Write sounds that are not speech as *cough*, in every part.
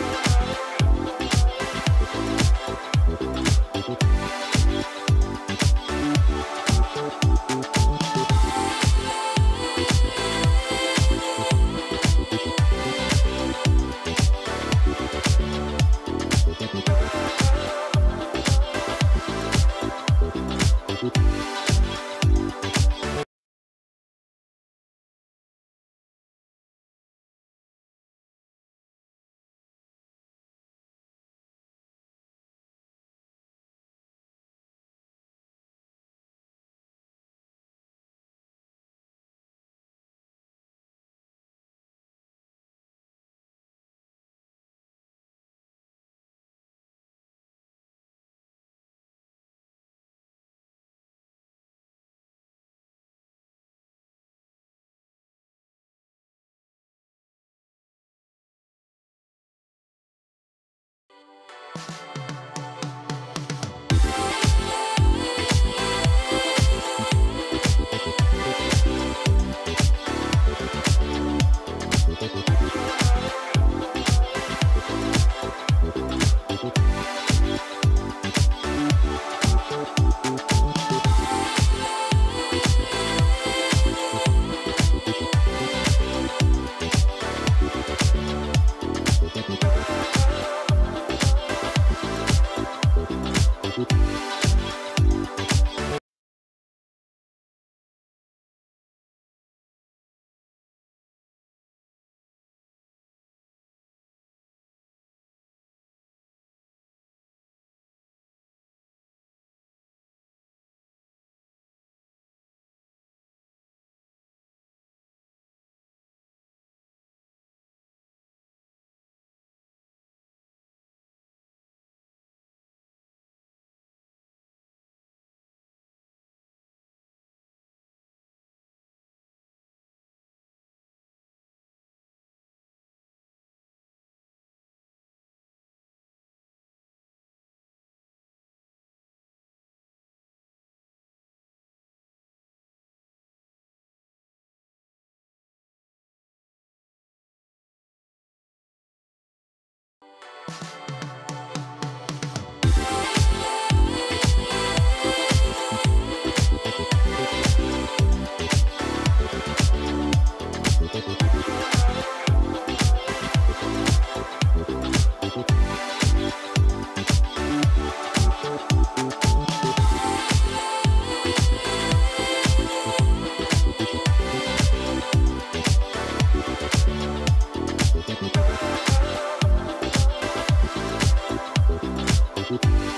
you. Música Thank you.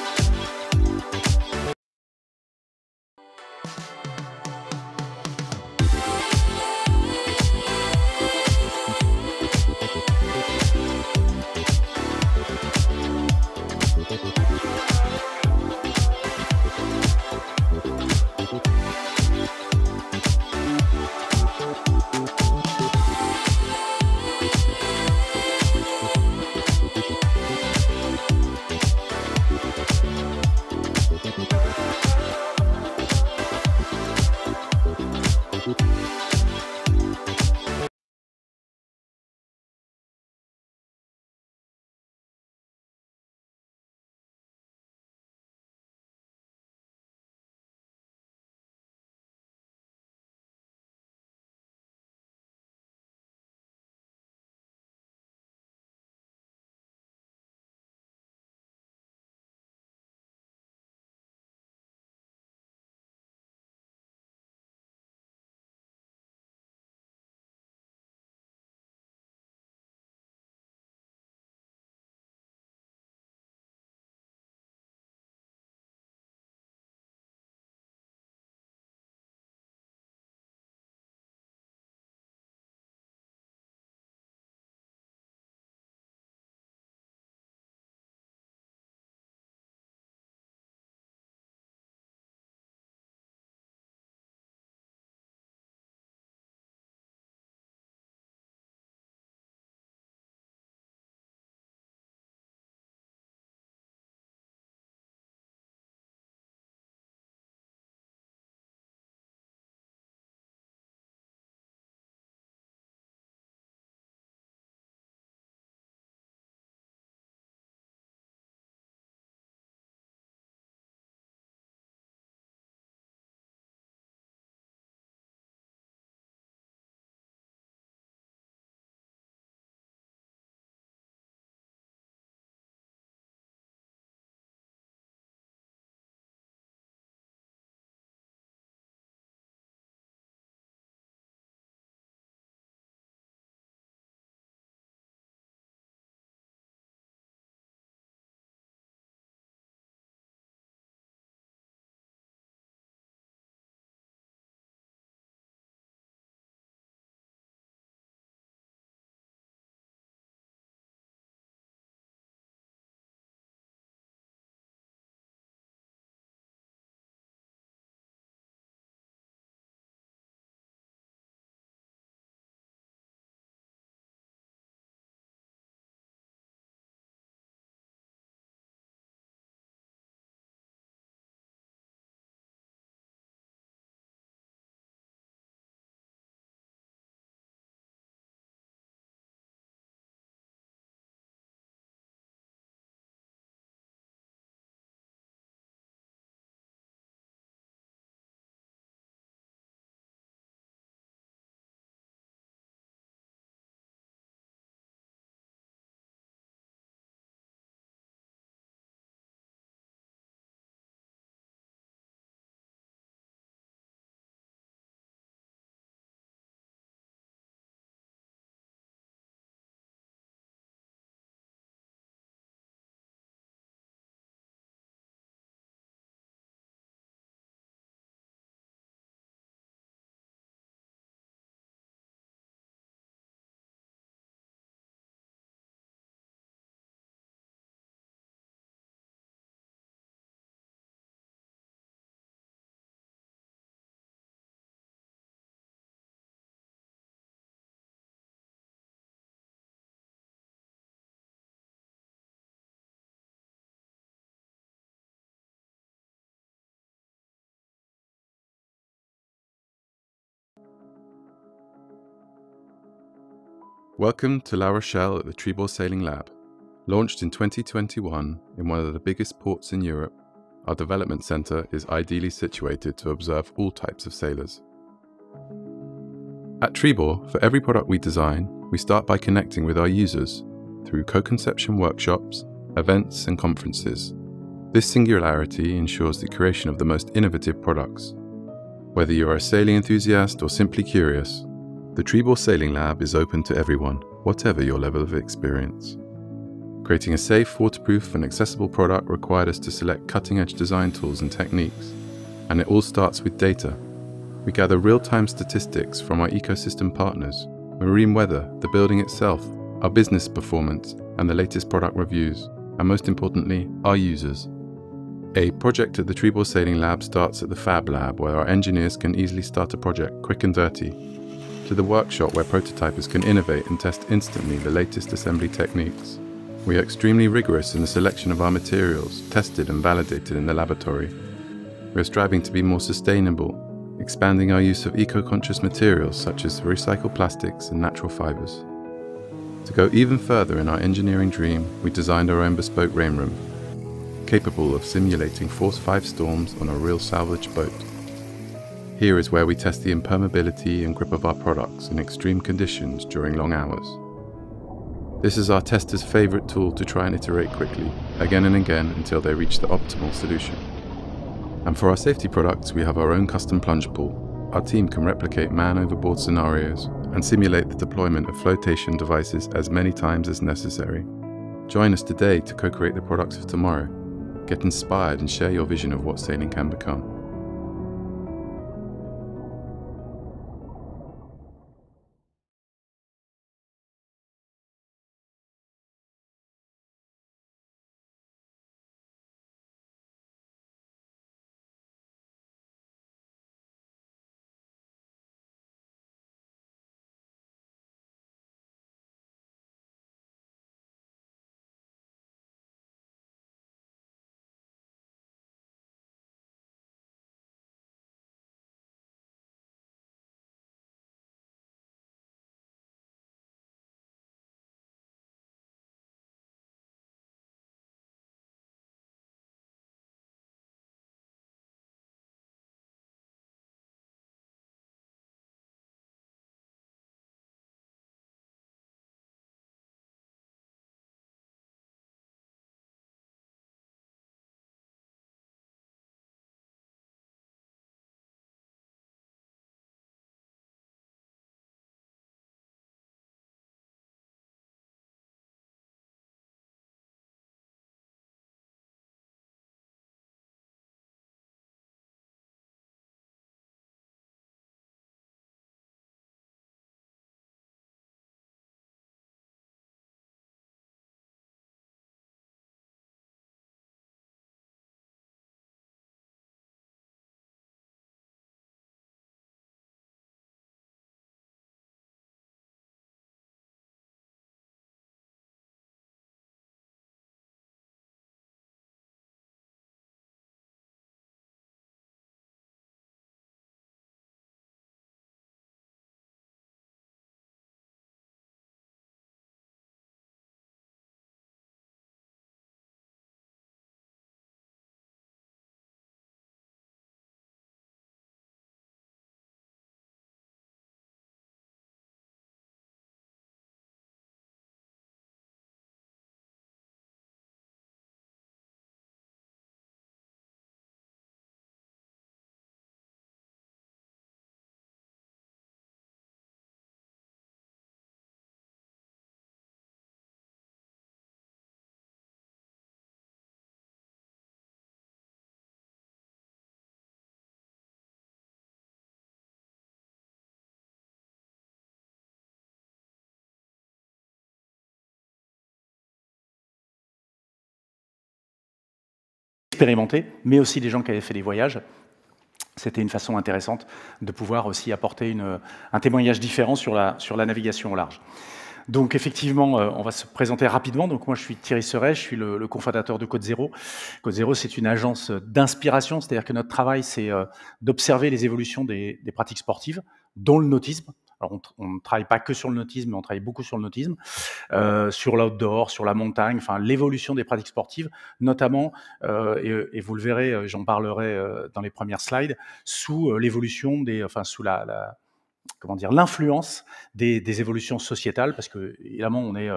Welcome to La Rochelle at the Tribor Sailing Lab. Launched in 2021 in one of the biggest ports in Europe, our development centre is ideally situated to observe all types of sailors. At Tribor, for every product we design, we start by connecting with our users through co-conception workshops, events and conferences. This singularity ensures the creation of the most innovative products. Whether you're a sailing enthusiast or simply curious, the Trebor Sailing Lab is open to everyone, whatever your level of experience. Creating a safe, waterproof, and accessible product required us to select cutting edge design tools and techniques. And it all starts with data. We gather real time statistics from our ecosystem partners marine weather, the building itself, our business performance, and the latest product reviews, and most importantly, our users. A project at the Trebor Sailing Lab starts at the Fab Lab, where our engineers can easily start a project quick and dirty to the workshop where prototypers can innovate and test instantly the latest assembly techniques. We are extremely rigorous in the selection of our materials, tested and validated in the laboratory. We are striving to be more sustainable, expanding our use of eco-conscious materials such as recycled plastics and natural fibers. To go even further in our engineering dream, we designed our own bespoke rain room, capable of simulating Force 5 storms on a real salvage boat. Here is where we test the impermeability and grip of our products in extreme conditions during long hours. This is our tester's favourite tool to try and iterate quickly, again and again until they reach the optimal solution. And for our safety products, we have our own custom plunge pool. Our team can replicate man overboard scenarios and simulate the deployment of flotation devices as many times as necessary. Join us today to co create the products of tomorrow. Get inspired and share your vision of what sailing can become. expérimentés, mais aussi des gens qui avaient fait des voyages. C'était une façon intéressante de pouvoir aussi apporter une, un témoignage différent sur la, sur la navigation au large. Donc effectivement, euh, on va se présenter rapidement. Donc moi, je suis Thierry Seret, je suis le, le cofondateur de Code Zero. Code Zero c'est une agence d'inspiration, c'est-à-dire que notre travail, c'est euh, d'observer les évolutions des, des, pratiques sportives, dont le nautisme, alors on ne travaille pas que sur le nautisme, mais on travaille beaucoup sur le nautisme, euh, sur l'outdoor, sur la montagne, enfin l'évolution des pratiques sportives, notamment, euh, euh, et, vous le verrez, j'en parlerai dans les premières slides, sous l'évolution des, enfin sous la, comment dire, l'influence des, évolutions sociétales, parce que évidemment on est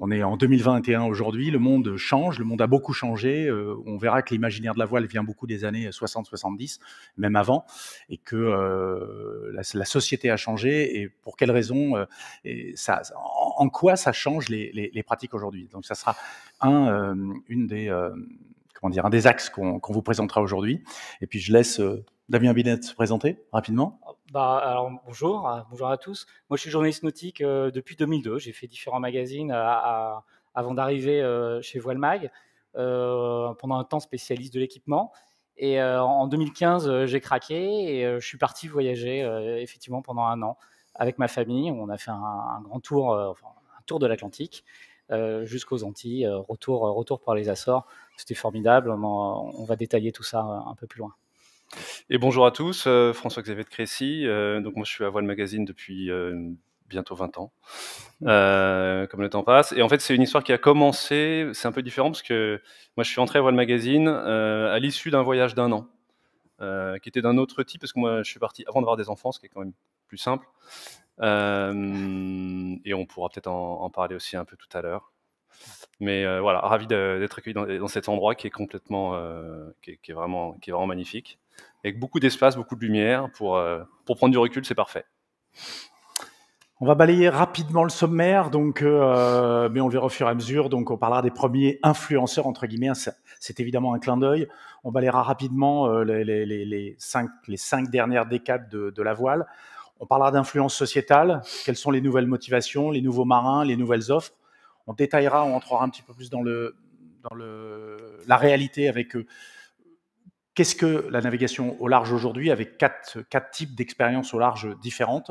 on est en 2021 aujourd'hui, le monde change, le monde a beaucoup changé. Euh, on verra que l'imaginaire de la voile vient beaucoup des années 60-70, même avant, et que euh, la, société a changé. Et pour quelles raisons euh, et ça, en, quoi ça change les, les, les pratiques aujourd'hui Donc ça sera un, une des, comment dire, un des axes qu'on vous présentera aujourd'hui. Et puis je laisse Damien Binet, présenter rapidement. Bah, alors, bonjour, bonjour à tous. Moi, je suis journaliste nautique euh, depuis 2002. J'ai fait différents magazines euh, avant d'arriver euh, chez Voile Mag, pendant un temps spécialiste de l'équipement. Et en 2015, j'ai craqué et je suis parti voyager effectivement pendant un an avec ma famille. On a fait un, grand tour, un tour de l'Atlantique. jusqu'aux Antilles, retour, retour par les Açores. C'était formidable, on va détailler tout ça un peu plus loin. Et bonjour à tous, euh, François-Xavier de Crécy. Euh, donc moi je suis à Voile Magazine depuis euh, bientôt 20 ans, comme le temps passe. Et en fait c'est une histoire qui a commencé, c'est un peu différent parce que moi je suis entré à Voile Magazine à l'issue d'un voyage d'un an, qui était d'un autre type, parce que moi je suis parti avant de d'avoir des enfants, ce qui est quand même plus simple. et on pourra peut-être en, parler aussi un peu tout à l'heure. Mais voilà, ravi d'être accueilli dans, cet endroit qui est complètement, qui, est, vraiment, qui est vraiment magnifique avec beaucoup d'espace, beaucoup de lumière. Pour, euh, pour prendre du recul, c'est parfait. On va balayer rapidement le sommaire, donc, euh, mais on le verra au fur et à mesure. Donc, on parlera des premiers influenceurs entre guillemets. Hein, c'est évidemment un clin d'œil. On balayera rapidement euh, les, cinq, les, cinq, dernières décades de, de la voile. On parlera d'influence sociétale. Quelles sont les nouvelles motivations, les nouveaux marins, les nouvelles offres. On détaillera, on entrera un petit peu plus dans le dans le la réalité avec Qu'est-ce que la navigation au large aujourd'hui avec quatre, quatre types d'expériences au large différentes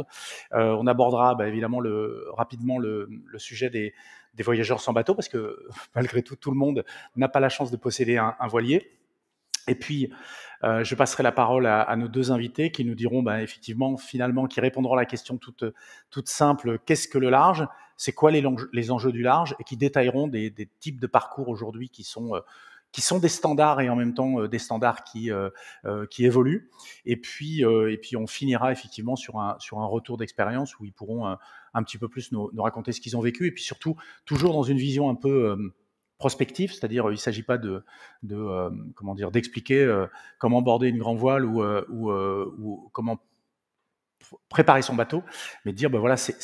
euh, On abordera bah, évidemment le, rapidement le, sujet des, voyageurs sans bateau parce que *laughs* malgré tout, tout le monde n'a pas la chance de posséder un, voilier. Et puis, euh, je passerai la parole à, nos deux invités qui nous diront, ben, effectivement, finalement, qui répondront à la question toute, toute simple, qu'est-ce que le large C'est quoi les, les, enjeux du large Et qui détailleront des, types de parcours aujourd'hui qui sont euh, qui sont des standards et en même temps euh, des standards qui, euh, euh, qui évoluent. Et puis, et puis on finira effectivement sur un, sur un retour d'expérience où ils pourront un, petit peu plus nous, raconter ce qu'ils ont vécu. Et puis surtout, toujours dans une vision un peu prospective, c'est-à-dire il ne s'agit pas de, de comment dire d'expliquer comment border une grand voile ou, ou, comment préparer son bateau, mais de dire ben voilà c'est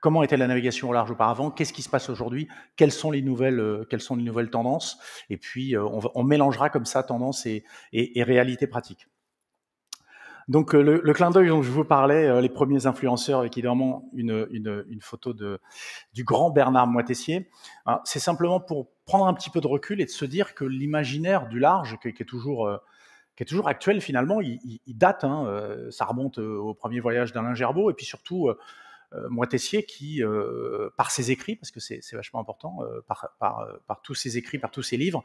comment était la navigation au large auparavant, qu'est-ce qui se passe aujourd'hui, quelles sont les nouvelles, euh, quelles sont les nouvelles tendances, et puis euh, on, mélangera comme ça tendance et, réalité pratique. Donc euh, le, clin d'œil dont je vous parlais, les premiers influenceurs avec évidemment une, une, photo de, du grand Bernard Moitessier, hein, c'est simplement pour prendre un petit peu de recul et de se dire que l'imaginaire du large, qui, est toujours qui est toujours actuel finalement, il, date, hein, ça remonte au premier voyage d'Alain Gerbeau, et puis surtout euh, Moitessier qui, euh, par ses écrits, parce que c'est vachement important, euh, par, par, tous ses écrits, par tous ses livres,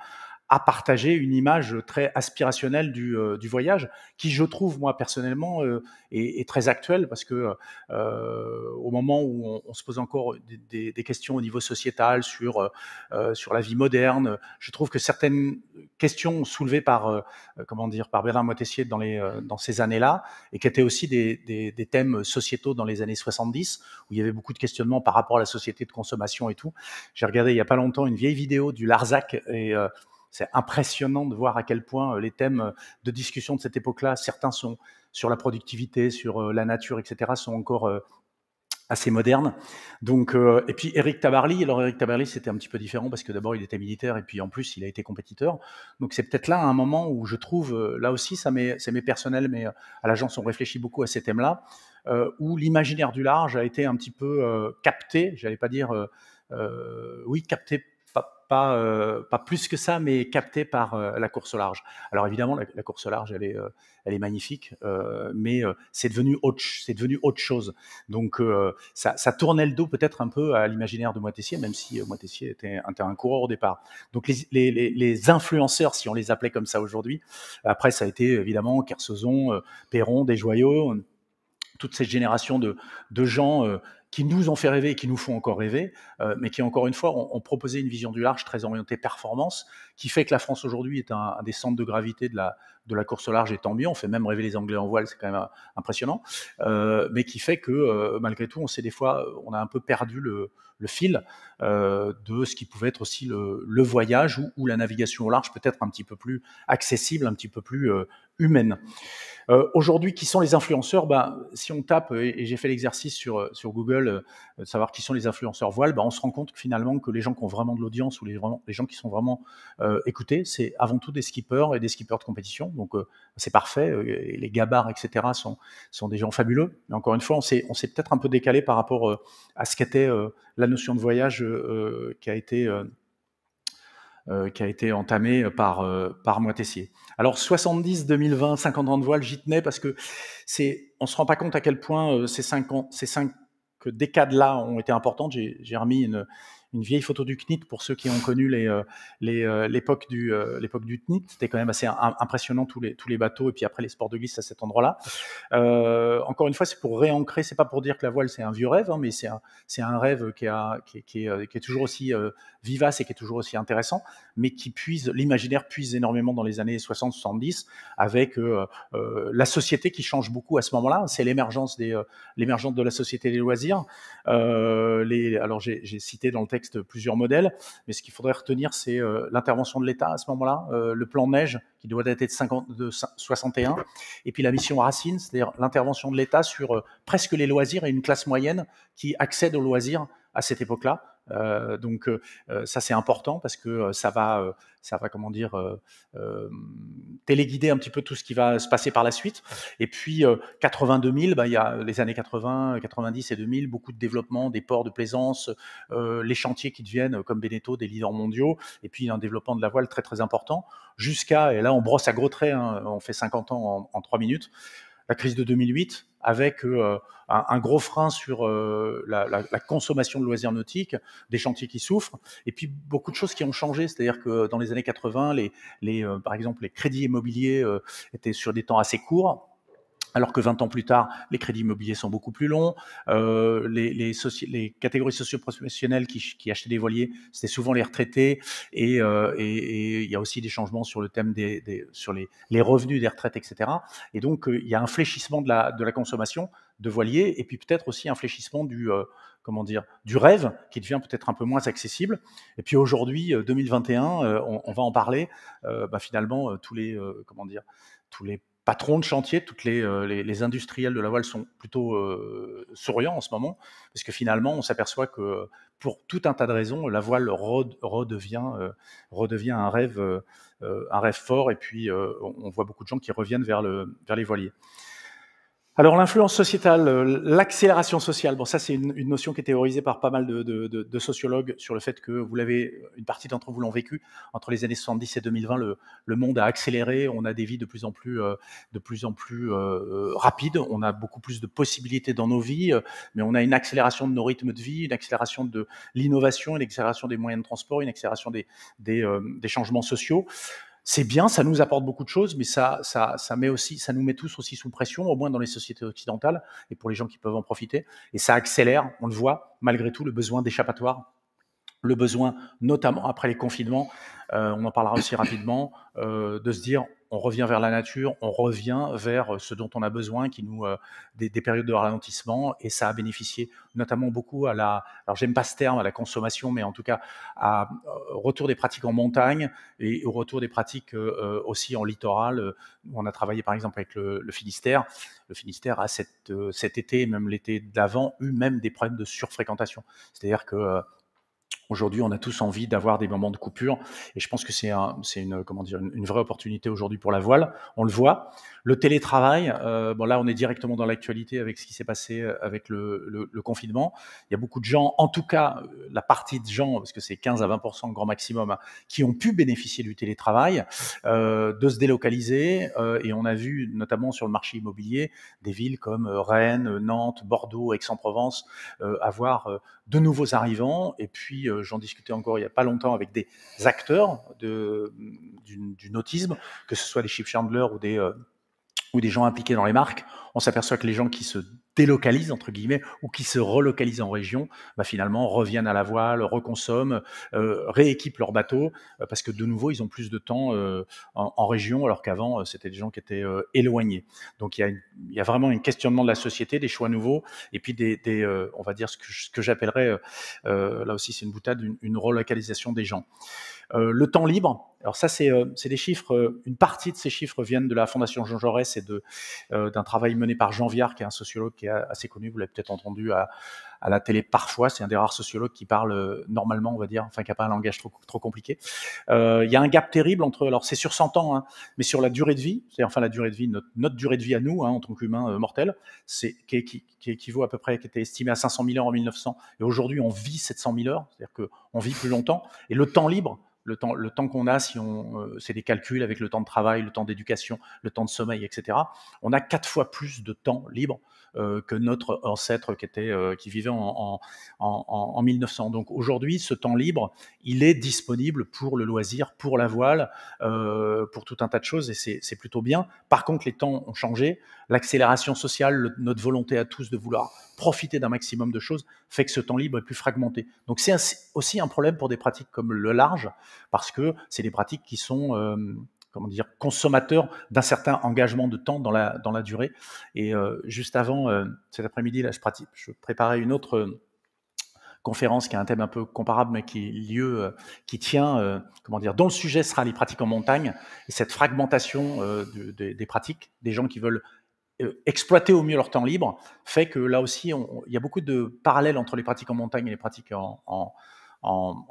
à partager une image très aspirationnelle du, euh, voyage, qui je trouve moi personnellement euh, est, très actuelle parce que euh, au moment où on, se pose encore des, questions au niveau sociétal sur sur la vie moderne, je trouve que certaines questions soulevées par comment dire par Bernard Moitessier dans les dans ces années-là et qui étaient aussi des, thèmes sociétaux dans les années 70 où il y avait beaucoup de questionnements par rapport à la société de consommation et tout. J'ai regardé il y a pas longtemps une vieille vidéo du Larzac et c'est impressionnant de voir à quel point euh, les thèmes euh, de discussion de cette époque-là, certains sont sur la productivité, sur euh, la nature, etc., sont encore assez modernes. Donc, et puis Eric Tabarly, alors Eric Tabarly c'était un petit peu différent parce que d'abord il était militaire et puis en plus il a été compétiteur. Donc c'est peut-être là un moment où je trouve, là aussi ça mes personnels, mais à l'agence on réfléchit beaucoup à ces thèmes-là, où l'imaginaire du large a été un petit peu capté, j'allais pas dire, oui capté pas, euh, pas plus que ça, mais capté par euh, la course au large. Alors évidemment, la, course au large, elle est, euh, elle est magnifique, mais c'est devenu, autre, devenu autre chose. Donc ça, tournait le dos peut-être un peu à l'imaginaire de Moitessier, même si Moitessier était un, terrain coureur au départ. Donc les, influenceurs, si on les appelait comme ça aujourd'hui, après ça a été évidemment Kersozon, Perron, Desjoyaux, toute cette génération de, de gens qui nous ont fait rêver et qui nous font encore rêver, euh, mais qui, encore une fois, ont, proposé une vision du large très orientée performance, qui fait que la France aujourd'hui est un, des centres de gravité de la, de la course au large, et tant mieux, on fait même rêver les Anglais en voile, c'est quand même euh, impressionnant, euh, mais qui fait que, malgré tout, on sait des fois, on a un peu perdu le, fil de ce qui pouvait être aussi le, voyage ou, ou, la navigation au large, peut-être un petit peu plus accessible, un petit peu plus humaine. Euh, aujourd'hui, qui sont les influenceurs ben, Si on tape, et, j'ai fait l'exercice sur, euh, Google, euh, de savoir qui sont les influenceurs voiles, ben, on se rend compte finalement que les gens qui ont vraiment de l'audience ou les, gens qui sont vraiment écoutés, c'est avant tout des skippers et des skippers de compétition. Donc c'est parfait. les gabards, etc., sont, sont des gens fabuleux. Mais encore une fois, on s'est peut-être un peu décalé par rapport à ce qu'était la notion de voyage qui a été euh, qui a été entamé euh, par, euh, par Moitessier. Alors 70, 2020, 50 ans de voile, j'y tenais parce que c'est, on se rend pas compte à quel point ces cinq ces cinq décades-là ont été importantes. J'ai remis une, une vieille photo du CNIT pour ceux qui ont connu l'époque les, du, euh, euh, l'époque du CNIT. Euh, C'était quand même assez impressionnant tous les, tous les bateaux et puis après les sports de glisse à cet endroit-là. encore une fois, c'est pour réancrer. C'est pas pour dire que la voile c'est un vieux rêve, hein, mais c'est un, rêve qui, a, qui, est, toujours aussi vivace et qui est toujours aussi intéressant, mais qui puise l'imaginaire puise énormément dans les années 60-70 avec la société qui change beaucoup à ce moment-là. C'est l'émergence de la société des loisirs. les, alors j'ai cité dans le texte plusieurs modèles, mais ce qu'il faudrait retenir, c'est euh, l'intervention de l'État à ce moment-là, euh, le plan neige qui doit dater de, de 61, et puis la mission Racine, c'est-à-dire l'intervention de l'État sur euh, presque les loisirs et une classe moyenne qui accède aux loisirs à cette époque-là. Euh, donc euh, euh, ça c'est important parce que ça va, ça va comment dire, téléguider un petit peu tout ce qui va se passer par la suite. Et puis 82 000, bah, il y a les années 80, 90 et 2000, beaucoup de développement des ports de plaisance, les chantiers qui deviennent comme Beneteau des leaders mondiaux, et puis un développement de la voile très très important jusqu'à, et là on brosse à gros traits, hein, on fait 50 ans en, en 3 minutes, la crise de 2008 avec euh, un, gros frein sur euh, la, consommation de loisirs nautiques, des chantiers qui souffrent, et puis beaucoup de choses qui ont changé. C'est-à-dire que dans les années 80, les, euh, par exemple, les crédits immobiliers étaient sur des temps assez courts alors que 20 ans plus tard, les crédits immobiliers sont beaucoup plus longs. Euh, les, catégories socioprofessionnelles qui, qui achetaient des voiliers, c'était souvent les retraités. Euh, et il y a aussi des changements sur le thème des, sur les, revenus des retraites, etc. Et donc, euh, il y a un fléchissement de la, de la consommation de voiliers et puis peut-être aussi un fléchissement du comment dire du rêve qui devient peut-être un peu moins accessible. Et puis aujourd'hui, 2021, on, va en parler. Bah, finalement, tous les comment dire tous les patrons de chantier, toutes euh, les, industriels de la voile sont plutôt euh, souriants en ce moment, parce que finalement, on s'aperçoit que pour tout un tas de raisons, la voile redevient, euh, redevient un, rêve, un rêve fort, et puis on voit beaucoup de gens qui reviennent vers, le, vers les voiliers. Alors l'influence sociétale, euh, l'accélération sociale, bon ça c'est une, notion qui est théorisée par pas mal de, sociologues sur le fait que vous l'avez, une partie d'entre vous l'ont vécu, entre les années 70 et 2020, le, le, monde a accéléré, on a des vies de plus en plus, euh, de plus en plus euh, rapides, on a beaucoup plus de possibilités dans nos vies, mais on a une accélération de nos rythmes de vie, une accélération de l'innovation, une accélération des moyens de transport, une accélération des, des, des changements sociaux c'est bien, ça nous apporte beaucoup de choses, mais ça, ça, ça, met aussi, ça nous met tous aussi sous pression, au moins dans les sociétés occidentales, et pour les gens qui peuvent en profiter. Et ça accélère, on le voit, malgré tout, le besoin d'échappatoire, le besoin, notamment après les confinements, euh, on en parlera aussi rapidement, euh, de se dire on revient vers la nature, on revient vers euh, ce dont on a besoin, qui nous euh, des, périodes de ralentissement, et ça a bénéficié notamment beaucoup à la, alors j'aime pas ce terme, à la consommation, mais en tout cas à, au euh, retour des pratiques en montagne et au retour des pratiques aussi en littoral. Où on a travaillé par exemple avec le, Finistère. Le Finistère a cet été, même l'été d'avant, eu même des problèmes de surfréquentation, c'est-à-dire que Aujourd'hui, on a tous envie d'avoir des moments de coupure, et je pense que c'est un, une, comment dire, une, vraie opportunité aujourd'hui pour la voile. On le voit. Le télétravail, euh, bon là, on est directement dans l'actualité avec ce qui s'est passé euh, avec le, confinement. Il y a beaucoup de gens, en tout cas, euh, la partie de gens, parce que c'est 15 à 20 grand maximum, hein, qui ont pu bénéficier du télétravail, euh, de se délocaliser, euh, et on a vu notamment sur le marché immobilier des villes comme Rennes, Nantes, Bordeaux, Aix-en-Provence avoir de nouveaux arrivants. Et puis, euh, j'en discutais encore il n'y a pas longtemps avec des acteurs du, nautisme, que ce soit des Chip Chandler ou des, euh, ou des gens impliqués dans les marques. On s'aperçoit que les gens qui se délocalisent, entre guillemets, ou qui se relocalisent en région, bah, finalement reviennent à la voile, reconsomment, euh, rééquipent leur bateau, euh, parce que de nouveau, ils ont plus de temps euh, en, région, alors qu'avant, c'était des gens qui étaient éloignés. Donc il y, a vraiment un questionnement de la société, des choix nouveaux, et puis des, des on va dire ce que, ce que j'appellerais, là aussi c'est une boutade, une relocalisation des gens. Euh, le temps libre. Alors ça, c'est euh, des chiffres, euh, une partie de ces chiffres viennent de la Fondation Jean Jaurès et d'un travail mené par Jean Viard, qui est un sociologue qui est assez connu, vous l'avez peut-être entendu à, la télé parfois, c'est un des rares sociologues qui parle normalement, on va dire, enfin qui n'a pas un langage trop, compliqué. il y a un gap terrible entre, alors c'est sur 100 ans, hein, mais sur la durée de vie, c'est enfin la durée de vie, notre, durée de vie à nous, hein, en tant qu'humains mortel, mortels, c'est qui, équivaut à peu près, qui était estimé à 500 000 heures en 1900, et aujourd'hui on vit 700 000 heures, c'est-à-dire qu'on vit plus longtemps, et le temps libre, le temps, le temps qu'on a, si on, euh, c'est des calculs avec le temps de travail, le temps d'éducation, le temps de sommeil, etc. On a quatre fois plus de temps libre euh, que notre ancêtre qui, était, euh, qui vivait en 1900. Donc aujourd'hui, ce temps libre, il est disponible pour le loisir, pour la voile, pour tout un tas de choses, et c'est plutôt bien. Par contre, les temps ont changé l'accélération sociale, notre volonté à tous de vouloir profiter d'un maximum de choses fait que ce temps libre est plus fragmenté. Donc c'est aussi un problème pour des pratiques comme le large, parce que c'est des pratiques qui sont... Euh, comment dire, consommateurs d'un certain engagement de temps dans la, dans la durée. Et euh, juste avant, euh, cet après-midi, je, pratique, préparais une autre conférence qui a un thème un peu comparable, mais qui lieu, qui tient, comment dire, dont le sujet sera les pratiques en montagne et cette fragmentation des pratiques, des gens qui veulent euh, exploiter au mieux leur temps libre fait que là aussi, il y a beaucoup de parallèles entre les pratiques en montagne et les pratiques en,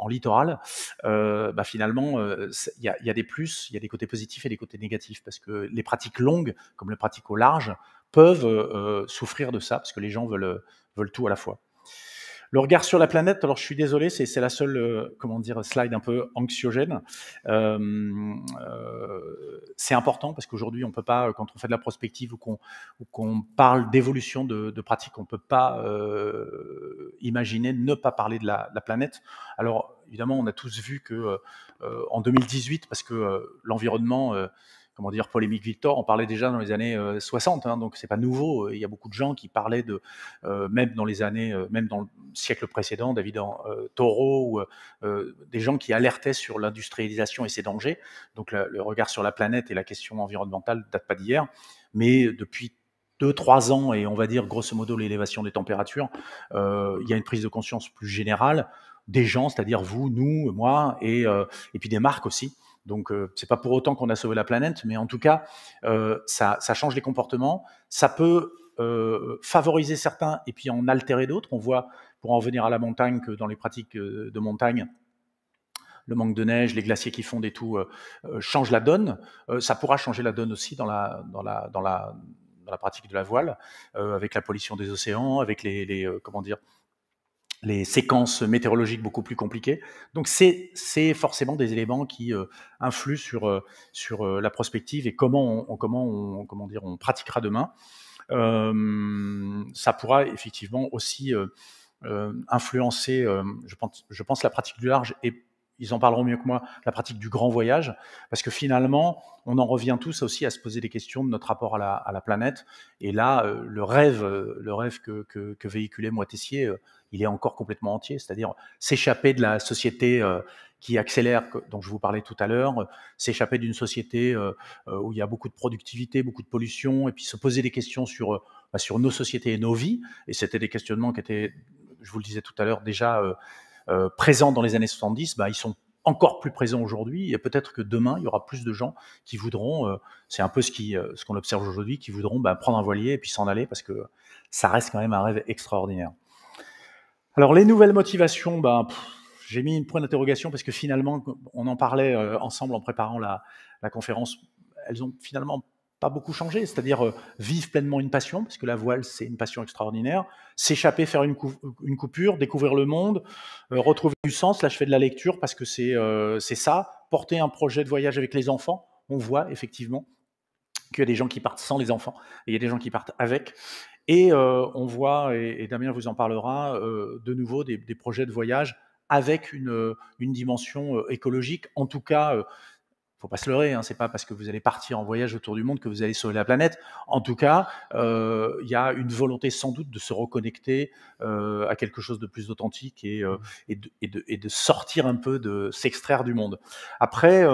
littoral. Euh, bah, finalement, euh, il y, a des plus, il y a des côtés positifs et des côtés négatifs parce que les pratiques longues, comme les pratiques au large, peuvent souffrir de ça parce que les gens veulent, veulent tout à la fois. Le regard sur la planète, alors je suis désolé, c'est la seule, euh, comment dire, slide un peu anxiogène. Euh, euh, c'est important parce qu'aujourd'hui, on peut pas, euh, quand on fait de la prospective ou qu'on parle d'évolution de, de pratiques, on peut pas imaginer ne pas parler de la, la planète. Alors évidemment, on a tous vu que en 2018, parce que l'environnement, comment dire, polémique Victor, on parlait déjà dans les années 60, euh, hein, donc c'est pas nouveau. Euh, il y a beaucoup de gens qui parlaient de, euh, même dans les années, même dans le siècle précédent, David euh, Taureau, ou, des gens qui alertaient sur l'industrialisation et ses dangers. Donc le regard sur la planète et la question environnementale date pas d'hier, mais depuis 2-3 ans et on va dire grosso modo l'élévation des températures, il y a une prise de conscience plus générale des gens, c'est-à-dire vous, nous, moi, et, et puis des marques aussi, donc, ce euh, c'est pas pour autant qu'on a sauvé la planète, mais en tout cas, euh, ça, change les comportements. Ça peut euh, favoriser certains et puis en altérer d'autres. On voit, pour en venir à la montagne, que dans les pratiques de montagne, le manque de neige, les glaciers qui fondent et tout change la donne. ça pourra changer la donne aussi dans la, pratique de la voile, avec la pollution des océans, avec les, les comment dire, les séquences météorologiques beaucoup plus compliquées. Donc c'est forcément des éléments qui euh, influent sur, euh, sur euh, la prospective et comment on, comment on, comment dire, on pratiquera demain. ça pourra effectivement aussi influencer, je, pense, je pense, la pratique du large et ils en parleront mieux que moi, la pratique du grand voyage, parce que finalement, on en revient tous aussi à se poser des questions de notre rapport à la, à la planète. Et là, le rêve, le rêve que, que, que véhiculait moi il est encore complètement entier, c'est-à-dire s'échapper de la société euh, qui accélère, dont je vous parlais tout à l'heure, euh, s'échapper d'une société euh, où il y a beaucoup de productivité, beaucoup de pollution, et puis se poser des questions sur, bah, sur nos sociétés et nos vies. Et c'était des questionnements qui étaient, je vous le disais tout à l'heure, déjà présents dans les années 70, bah, ils sont encore plus présents aujourd'hui, et peut-être que demain, il y aura plus de gens qui voudront, c'est un peu ce qu'on ce qu'on observe aujourd'hui, qui voudront bah, prendre un voilier et puis s'en aller, parce que ça reste quand même un rêve extraordinaire. Alors les nouvelles motivations, ben, j'ai mis une point d'interrogation parce que finalement, on en parlait euh, ensemble en préparant la, conférence, elles ont finalement pas beaucoup changé, c'est-à-dire euh, vivre pleinement une passion, parce que la voile, c'est une passion extraordinaire, s'échapper, faire une, coupure, découvrir le monde, euh, retrouver du sens, là je fais de la lecture parce que c'est c'est ça, porter un projet de voyage avec les enfants, on voit effectivement qu'il y a des gens qui partent sans les enfants et il y a des gens qui partent avec. Et euh, on voit, et, Damien vous en parlera, euh, de nouveau des, projets de voyage avec une, euh, dimension écologique. En tout cas, faut pas se leurrer, hein, c'est pas parce que vous allez partir en voyage autour du monde que vous allez sauver la planète. En tout cas, il y a une volonté sans doute de se reconnecter à quelque chose de plus authentique et, et, de, et de, sortir un peu de s'extraire du monde. Après,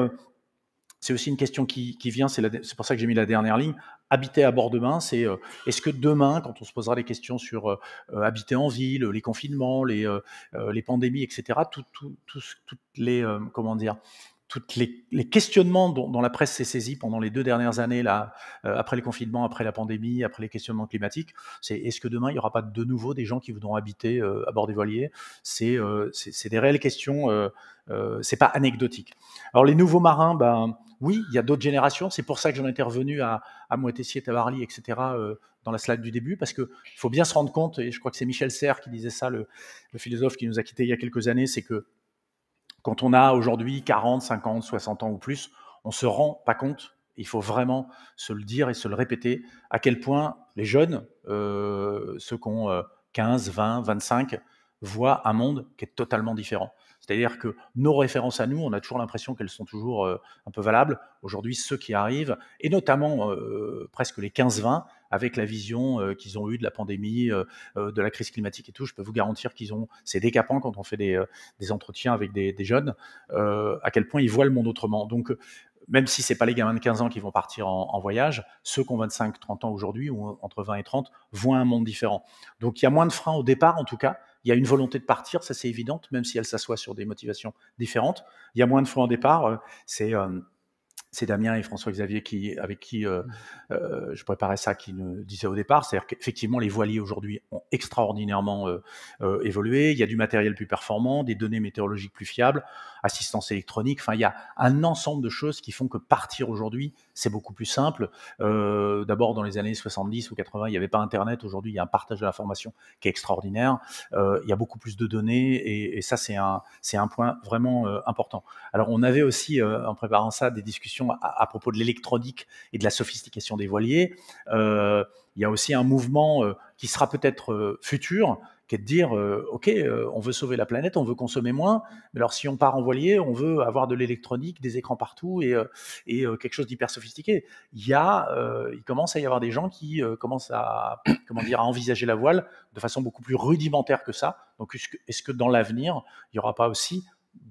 c'est aussi une question qui, vient, c'est pour ça que j'ai mis la dernière ligne. Habiter à bord demain, c'est euh, est-ce que demain, quand on se posera les questions sur euh, euh, habiter en ville, les confinements, les, les pandémies, etc., toutes les, comment dire, toutes les, les questionnements dont, la presse s'est saisie pendant les deux dernières années, là, euh, après les confinements, après la pandémie, après les questionnements climatiques, c'est est-ce que demain il n'y aura pas de nouveau des gens qui voudront habiter euh, à bord des voiliers euh, c'est, c'est, des réelles questions, c'est pas anecdotique. Alors les nouveaux marins, ben oui, il y a d'autres générations, c'est pour ça que j'en étais revenu à, à Moitessier, Tavarly, etc dans la slide du début, parce qu'il faut bien se rendre compte, et je crois que c'est Michel Serres qui disait ça, le, le philosophe qui nous a quittés il y a quelques années, c'est que quand on a aujourd'hui 40, 50, 60 ans ou plus, on se rend pas compte. Il faut vraiment se le dire et se le répéter à quel point les jeunes, euh, ceux qui ont 15, 20, 25, voient un monde qui est totalement différent. C'est-à-dire que nos références à nous, on a toujours l'impression qu'elles sont toujours euh, un peu valables. Aujourd'hui, ceux qui arrivent, et notamment euh, presque les 15-20, avec la vision euh, qu'ils ont eue de la pandémie, euh, euh, de la crise climatique et tout. Je peux vous garantir qu'ils ont, c'est décapant quand on fait des, entretiens avec des, jeunes, à quel point ils voient le monde autrement. Donc, même si ce n'est pas les gamins de 15 ans qui vont partir en, voyage, ceux qui ont 25-30 ans aujourd'hui, ou entre 20 et 30, voient un monde différent. Donc il y a moins de freins au départ, en tout cas. Il y a une volonté de partir, ça c'est évident, même si elle s'assoit sur des motivations différentes. Il y a moins de freins au départ. C'est c'est Damien et François-Xavier qui, avec qui euh, mmh. euh, je préparais ça, qui nous disaient au départ. C'est-à-dire qu'effectivement, les voiliers aujourd'hui ont extraordinairement euh, évolué. Il y a du matériel plus performant, des données météorologiques plus fiables assistance électronique. Enfin, il y a un ensemble de choses qui font que partir aujourd'hui, c'est beaucoup plus simple. Euh, d'abord, dans les années 70 ou 80, il n'y avait pas Internet. Aujourd'hui, il y a un partage de l'information qui est extraordinaire. Euh, il y a beaucoup plus de données et, ça, c'est un, point vraiment euh, important. Alors, on avait aussi, en préparant ça, des discussions à propos de l'électronique et de la sophistication des voiliers. il y a aussi un mouvement qui sera peut-être futur, qui est de dire, euh, OK, euh, on veut sauver la planète, on veut consommer moins, mais alors si on part en voilier, on veut avoir de l'électronique, des écrans partout et, euh, quelque chose d'hyper sophistiqué. Il, y il commence à y avoir des gens qui commencent à, *clears throat* comment dire, à envisager la voile de façon beaucoup plus rudimentaire que ça. Donc est-ce que, dans l'avenir, il n'y aura pas aussi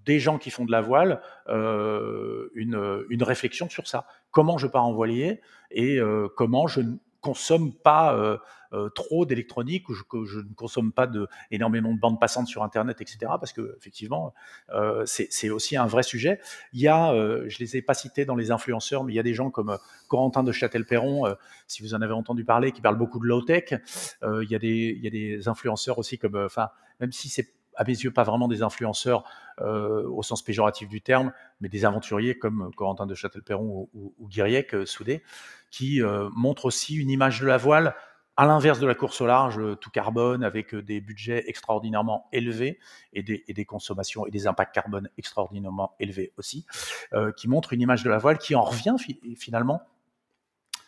des gens qui font de la voile une, réflexion sur ça. Comment je pars en voilier et comment je, consomme pas euh, euh, trop d'électronique, ou je, que je, ne consomme pas de, énormément de bandes passantes sur Internet, etc. Parce que effectivement, euh, c'est aussi un vrai sujet. Il y a, je les ai pas cités dans les influenceurs, mais il y a des gens comme Corentin de Châtel-Perron, si vous en avez entendu parler, qui parle beaucoup de low tech. il y a des, il y a des influenceurs aussi comme, enfin, même si c'est à mes yeux, pas vraiment des influenceurs euh, au sens péjoratif du terme, mais des aventuriers comme Corentin de Châtelperron ou, ou, Guiriec, euh, Soudé, qui euh, montrent aussi une image de la voile à l'inverse de la course au large, tout carbone, avec des budgets extraordinairement élevés et des, consommations et des impacts carbone extraordinairement élevés aussi, qui montre une image de la voile qui en revient finalement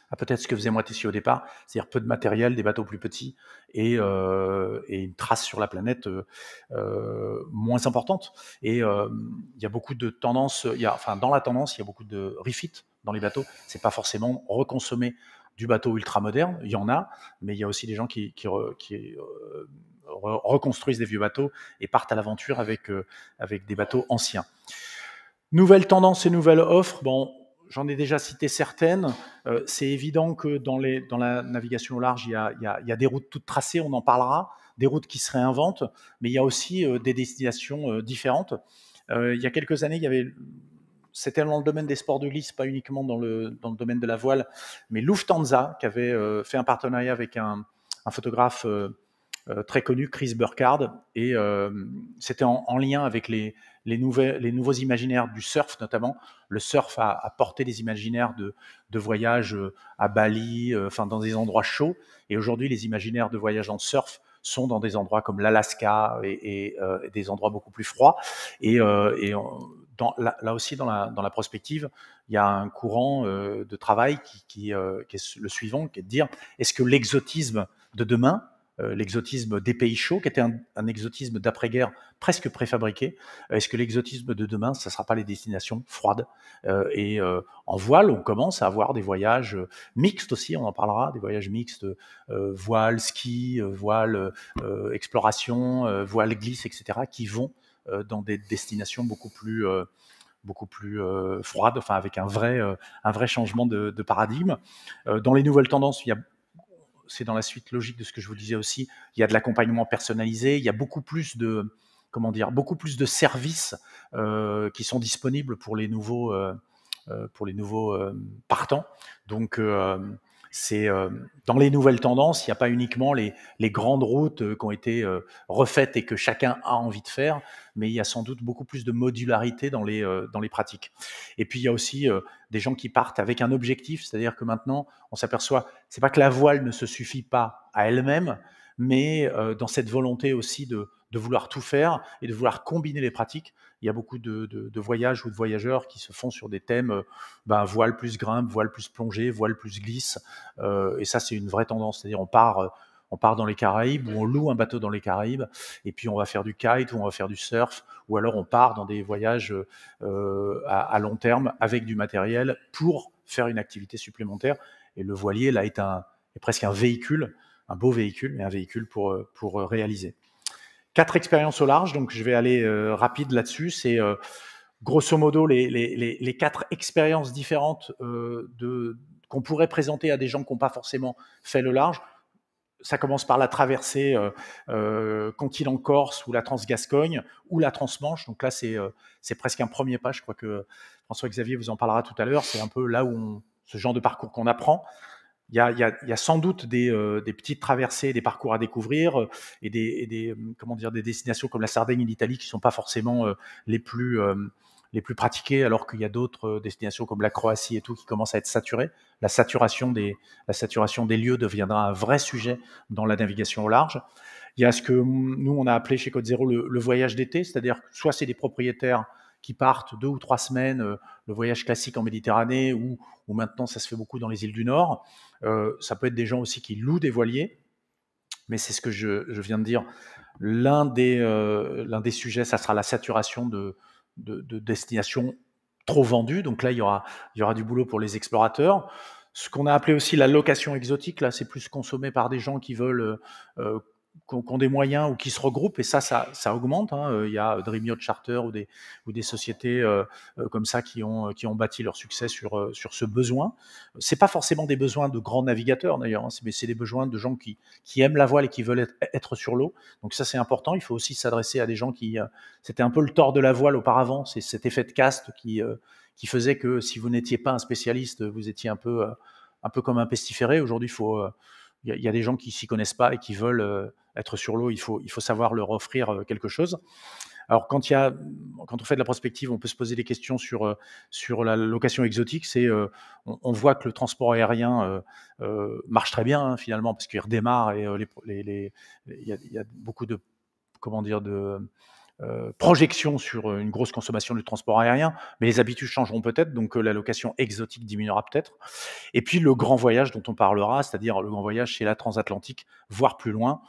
à ah, peut-être ce que faisait moi Tessier au départ, c'est-à-dire peu de matériel, des bateaux plus petits et, mmh. euh, et une trace sur la planète euh, euh moins importante. Et euh, il y a beaucoup de tendances, il y a, enfin dans la tendance, il y a beaucoup de refit dans les bateaux. C'est pas forcément reconsommer du bateau ultra moderne, il y en a, mais il y a aussi des gens qui, qui, qui euh, reconstruisent des vieux bateaux et partent à l'aventure avec, euh, avec des bateaux anciens. Nouvelle tendance et nouvelle offre, bon, J'en ai déjà cité certaines. Euh, c'est évident que dans, la navigation au large, il y, a, des routes toutes tracées, on en parlera, des routes qui se réinventent, mais il y a aussi euh, des destinations euh, différentes. il y a quelques années, c'était dans le domaine des sports de glisse, pas uniquement dans le, domaine de la voile, mais Lufthansa, qui avait fait un partenariat avec un, photographe très connu, Chris Burkhardt, et c'était en lien avec les, les, les nouveaux imaginaires du surf notamment. Le surf a, porté des imaginaires de, de voyage euh, à Bali, euh, enfin dans des endroits chauds. Et aujourd'hui, les imaginaires de voyage en surf sont dans des endroits comme l'Alaska et, euh, des endroits beaucoup plus froids. Et, dans, là, aussi, dans la, dans la, prospective, il y a un courant de travail qui, qui est le suivant, qui est de dire est-ce que l'exotisme de demain euh, l'exotisme des pays chauds, qui était un, exotisme d'après-guerre presque préfabriqué. Euh, est-ce que l'exotisme de demain, ça ne sera pas les destinations froides euh, Et en voile, on commence à avoir des voyages mixtes aussi, on en parlera, des voyages mixtes, voile, ski, voile, exploration, voile, glisse, etc., qui vont dans des destinations beaucoup plus beaucoup plus enfin avec un vrai, un vrai changement de, paradigme. dans les nouvelles tendances, il y a c'est dans la suite logique de ce que je vous disais aussi, il y a de l'accompagnement personnalisé, il y a beaucoup plus de, comment dire, beaucoup plus de services euh, qui sont disponibles pour les nouveaux, euh, euh, pour les nouveaux partants. Donc, c'est euh, dans les nouvelles tendances, il n'y a pas uniquement les, grandes routes euh, qui ont été euh, refaites et que chacun a envie de faire, mais il y a sans doute beaucoup plus de modularité dans les, dans les pratiques. Et puis il y a aussi des gens qui partent avec un objectif, c'est-à-dire que maintenant on s'aperçoit, c'est pas que la voile ne se suffit pas à elle-même, mais dans cette volonté aussi de, de vouloir tout faire et de vouloir combiner les pratiques. Il y a beaucoup de, voyages ou de voyageurs qui se font sur des thèmes euh, ben, voile plus grimpe, voile plus plongée, voile plus glisse. Euh, et ça, c'est une vraie tendance. C'est-à-dire, on part. Euh, on part dans les Caraïbes ou on loue un bateau dans les Caraïbes et puis on va faire du kite ou on va faire du surf ou alors on part dans des voyages à, long terme avec du matériel pour faire une activité supplémentaire. Et le voilier, là, est, un, est presque un véhicule, un beau véhicule, mais un véhicule pour, pour réaliser. Quatre expériences au large, donc je vais aller euh, rapide là-dessus. C'est euh, grosso modo les, quatre expériences différentes euh, de, qu'on pourrait présenter à des gens qui n'ont pas forcément fait le large. Ça commence par la traversée en Corse ou la Transgascogne ou la Transmanche. Donc là, c'est, c'est presque un premier pas. Je crois que François-Xavier vous en parlera tout à l'heure. C'est un peu là où ce genre de parcours qu'on apprend il y, a, y a, sans doute des, euh, des, petites traversées, des parcours à découvrir euh, et, des, et des, hum, comment dire, des destinations comme la Sardaigne et l'Italie qui ne sont pas forcément euh, les, plus, les plus pratiquées, alors qu'il y a d'autres destinations comme la Croatie et tout qui commencent à être saturées. La saturation des, la saturation des lieux deviendra un vrai sujet dans la navigation au large. Il y a ce que hum, nous, on a appelé chez Code Zero le, le voyage d'été, c'est-à-dire soit c'est des propriétaires qui partent deux ou trois semaines, le voyage classique en Méditerranée, ou, ou maintenant ça se fait beaucoup dans les îles du Nord, euh, ça peut être des gens aussi qui louent des voiliers, mais c'est ce que je, viens de dire. L'un des, euh, des sujets, ça sera la saturation de, de, destinations trop vendues. Donc là, il y aura, il y aura du boulot pour les explorateurs ce qu'on a appelé aussi la location exotique, là, c'est plus consommé par des gens qui veulent euh, qui ont, des moyens ou qui se regroupent, et ça, ça, augmente. Hein. Euh, il y a euh, yacht Charter ou des, ou des sociétés euh, comme ça qui ont, qui ont bâti leur succès sur, sur ce besoin. Ce n'est pas forcément des besoins de grands navigateurs d'ailleurs, hein, mais c'est des besoins de gens qui, aiment la voile et qui veulent être, sur l'eau. Donc ça, c'est important. Il faut aussi s'adresser à des gens qui... C'était un peu le tort de la voile auparavant, c'est cet effet de caste qui, qui faisait que si vous n'étiez pas un spécialiste, vous étiez un peu un peu comme un pestiféré. Aujourd'hui, il faut, il y, a des gens qui s'y connaissent pas et qui veulent euh, être sur l'eau, il faut, il faut savoir leur offrir euh, quelque chose. Alors quand, il y a, quand on fait de la prospective, on peut se poser des questions sur, euh, sur la location exotique. C'est, on, voit que le transport aérien marche très bien hein, finalement parce qu'il redémarre et il les, les, y, y, a beaucoup de comment dire de euh, projection sur euh, une grosse consommation du transport aérien, mais les habitudes changeront peut-être, donc euh, la location exotique diminuera peut-être. Et puis le grand voyage dont on parlera, c'est-à-dire le grand voyage chez la transatlantique, voire plus loin.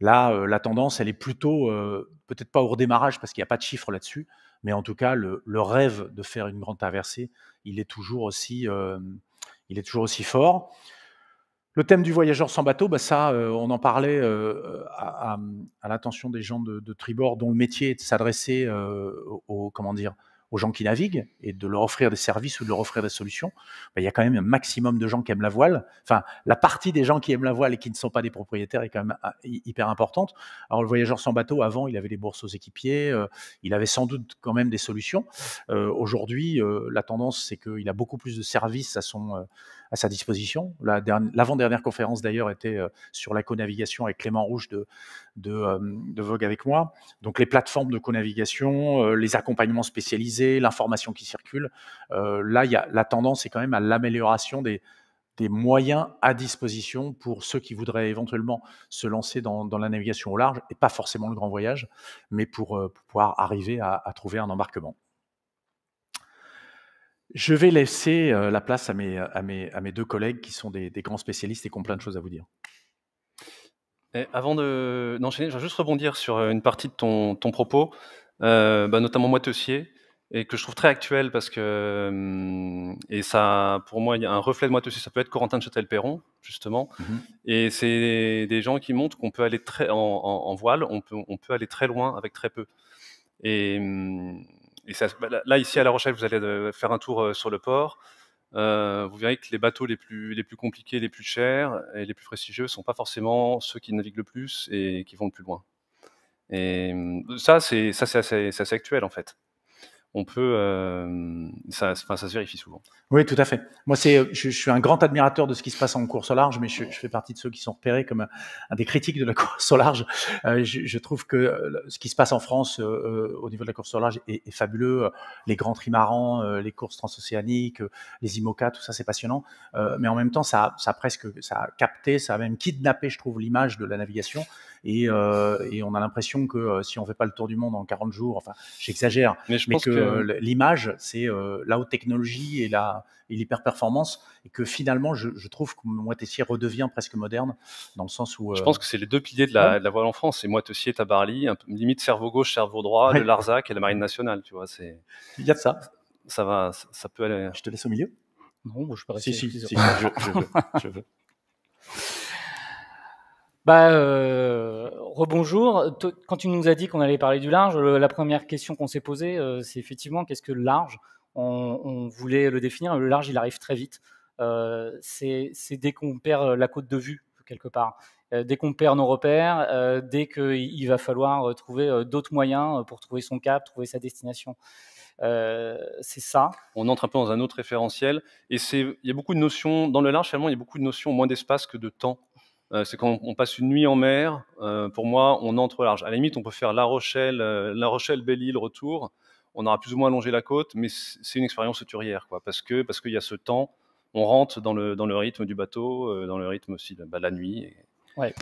Là, la tendance, elle est plutôt, peut-être pas au redémarrage parce qu'il n'y a pas de chiffres là-dessus, mais en tout cas, le, rêve de faire une grande traversée, il est toujours aussi, il est toujours aussi fort. Le thème du voyageur sans bateau, bah, ça, euh, on en parlait euh, à, à, l'attention des gens de, Tribord, dont le métier est de s'adresser euh, aux, comment dire, aux gens qui naviguent et de leur offrir des services ou de leur offrir des solutions. Bah, il y a quand même un maximum de gens qui aiment la voile. Enfin, la partie des gens qui aiment la voile et qui ne sont pas des propriétaires est quand même ah, hyper importante. Alors, le voyageur sans bateau, avant, il avait des bourses aux équipiers, euh, il avait sans doute quand même des solutions. Aujourd'hui, la tendance, c'est qu'il a beaucoup plus de services à son à sa disposition. L'avant-dernière conférence d'ailleurs était euh, sur la co-navigation avec Clément Rouge de, euh, de, Vogue avec moi. Donc les plateformes de co-navigation, euh, les accompagnements spécialisés, l'information qui circule. là, y a, la tendance est quand même à l'amélioration des, moyens à disposition pour ceux qui voudraient éventuellement se lancer dans, la navigation au large, et pas forcément le grand voyage, mais pour, pouvoir arriver à trouver un embarquement. Je vais laisser euh, la place à mes, à mes, deux collègues qui sont des, grands spécialistes et qui ont plein de choses à vous dire. avant d'enchaîner, je vais juste rebondir sur euh, une partie de ton, propos, euh, bah, notamment Moiteussier, et que je trouve très actuel parce que et ça pour moi il y a un reflet de Moiteussier, ça peut être Corentin de Châtel-Perron justement mhm. et c'est des gens qui montrent qu'on peut aller très en, voile on peut on peut aller très loin avec très peu et hum, bah, là, ici à La Rochelle, vous allez euh, faire un tour euh, sur le port. Euh, vous verrez que les bateaux les plus, les plus compliqués, les plus chers et les plus prestigieux ne sont pas forcément ceux qui naviguent le plus et qui vont le plus loin. Et hum, ça, c'est assez, actuel en fait on peut, euh, ça, se vérifie souvent. Oui, tout à fait. Moi, c'est, euh, je, suis un grand admirateur de ce qui se passe en course au large, mais je, fais partie de ceux qui sont repérés comme euh, un des critiques de la *laughs* course au large. je, trouve que ce qui se passe en France au niveau de la course au large est, fabuleux. Les grands trimarans, les courses transocéaniques, les IMOCA, tout ça, c'est passionnant. mais en même temps, ça, a presque, ça a capté, ça a même kidnappé, je trouve, l'image de la navigation. Euh, et, on a l'impression que euh, si on fait pas le tour du monde en 40 jours, enfin, j'exagère, mais, je que, l'image, c'est euh, la haute technologie et la et l'hyper performance, et que finalement, je, trouve que Moët redevient presque moderne dans le sens où. Je pense que c'est les deux piliers de la, voile en France, c'est Moët et Tabarly, à limite cerveau gauche, cerveau droit, le Larzac et la Marine nationale, tu vois, c'est. Il y a de ça. Ça va, ça peut aller. Je te laisse au milieu. Non, je peux rester. Si, si, si, je Je veux. *laughs* Bah, euh, rebonjour. Quand tu nous as dit qu'on allait parler du large, euh, la première question qu'on s'est posée, euh, c'est effectivement qu'est-ce que le large on, voulait le définir. Le large, il arrive très vite. c'est dès qu'on perd la côte de vue, quelque part. dès qu'on perd nos repères, dès qu'il va falloir trouver d'autres moyens pour trouver son cap, trouver sa destination. c'est ça. On entre un peu dans un autre référentiel. Et il y a beaucoup de notions, dans le large, finalement, il y a beaucoup de notions, moins d'espace que de temps. Euh, c'est quand passe une nuit en mer, euh, pour moi, on entre large. À la limite, on peut faire La Rochelle, euh, La Rochelle, Belle Île, retour. On aura plus ou moins allongé la côte, mais c'est une expérience auturière, quoi, parce que parce qu'il y a ce temps, on rentre dans le dans le rythme du bateau, dans le rythme aussi de bah, la nuit. Et...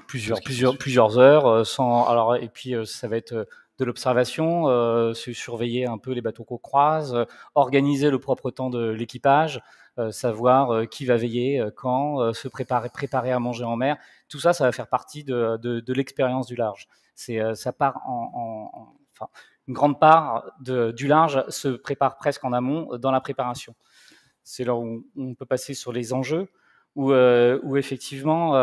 plusieurs plusieurs plusieurs heures sans alors et puis ça va être de l'observation, euh, surveiller un peu les bateaux qu'on croise, euh, organiser le propre temps de l'équipage, euh, savoir euh, qui va veiller, quand, se préparer, préparer à manger en mer. Tout ça, ça va faire partie de, l'expérience du large. C'est ça part en, une grande part du large se prépare presque en amont dans la préparation. C'est là où on peut passer sur les enjeux, où effectivement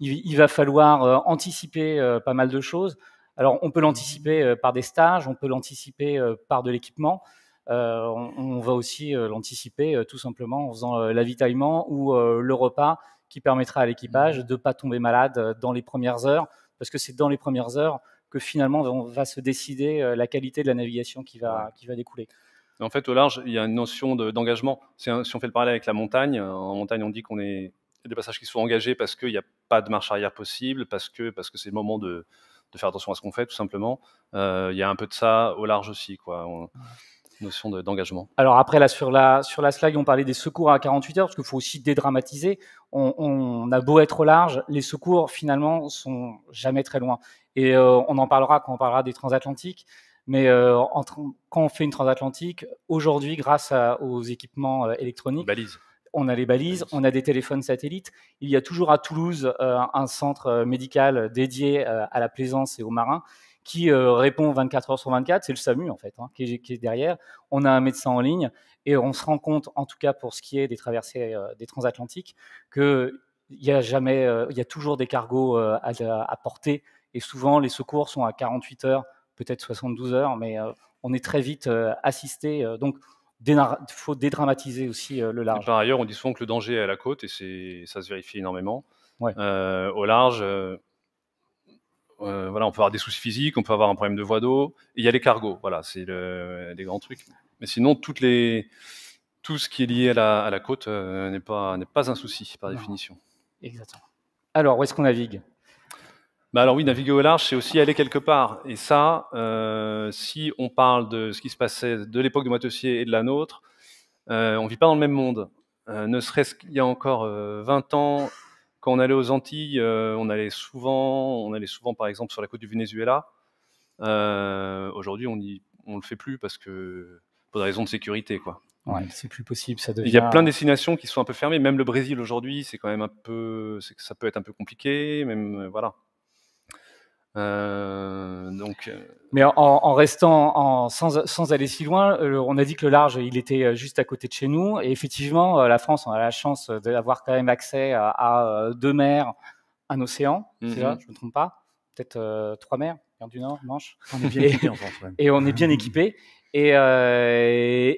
il, va falloir anticiper pas mal de choses. Alors, on peut l'anticiper euh, par des stages, on peut l'anticiper euh, par de l'équipement. Euh, on, va aussi l'anticiper tout simplement en faisant l'avitaillement ou le repas qui permettra à l'équipage mmh. de ne pas tomber malade dans les premières heures, parce que c'est dans les premières heures que finalement on va se décider la qualité de la navigation qui va, qui va découler. En fait, au large, il y a une notion d'engagement. si on fait le parallèle avec la montagne, en montagne, on dit qu'on est des passages qui sont engagés parce qu'il n'y a pas de marche arrière possible, parce que parce que c'est le moment de, de faire attention à ce qu'on fait, tout simplement. Euh, il y a un peu de ça au large aussi, quoi. notion d'engagement. Alors après, là, sur la, sur la slide, on parlait des secours à 48 heures, parce qu'il faut aussi dédramatiser. On, a beau être au large, les secours, finalement, sont jamais très loin. Et euh, on en parlera quand on parlera des transatlantiques. Mais euh, en, quand on fait une transatlantique, aujourd'hui, grâce aux équipements électroniques, Balise on a les balises, on a des téléphones satellites. Il y a toujours à Toulouse euh, un centre euh, médical dédié euh, à la plaisance et aux marins qui répond 24 heures sur 24. C'est le SAMU, en fait, hein, qui, est, derrière. On a un médecin en ligne et on se rend compte, en tout cas pour ce qui est des traversées des transatlantiques, qu'il y a y toujours des cargos à, à, porter et souvent les secours sont à 48 heures, peut-être 72 heures, mais on est très vite assisté. donc, faut dédramatiser aussi euh, le large. par ailleurs, on dit souvent que le danger est à la côte et ça se vérifie énormément. Euh, au large, euh, voilà, on peut avoir des soucis physiques, on peut avoir un problème de voie d'eau. Il y a les cargos, voilà, c'est le, les grands trucs. Mais sinon, tout ce qui est lié à la, côte n'est pas, un souci par définition. Exactement. Alors, où est-ce qu'on navigue bah, alors oui, naviguer au large, c'est aussi aller quelque part. Et ça, euh, si on parle de ce qui se passait de l'époque de Moitessier et de la nôtre, euh, on ne vit pas dans le même monde. Euh, ne serait-ce qu'il y a encore 20 ans, quand on allait aux Antilles, on allait souvent, on allait souvent par exemple sur la côte du Venezuela. Aujourd'hui, on ne on le fait plus parce que pour des raisons de sécurité, quoi. c'est plus possible, ça devient... Il y a plein de destinations qui sont un peu fermées. Même le Brésil aujourd'hui, c'est quand même un peu, ça peut être un peu compliqué. Même voilà. Euh, donc, euh, mais en, restant sans, aller si loin, euh, on a dit que le large, il était juste à côté de chez nous. Et effectivement, la France, on a la chance d'avoir quand même accès à, deux mers, un océan, mhm. je ne me trompe pas, peut-être trois mers, mer du Nord, Manche. et, on est bien équipé. Et,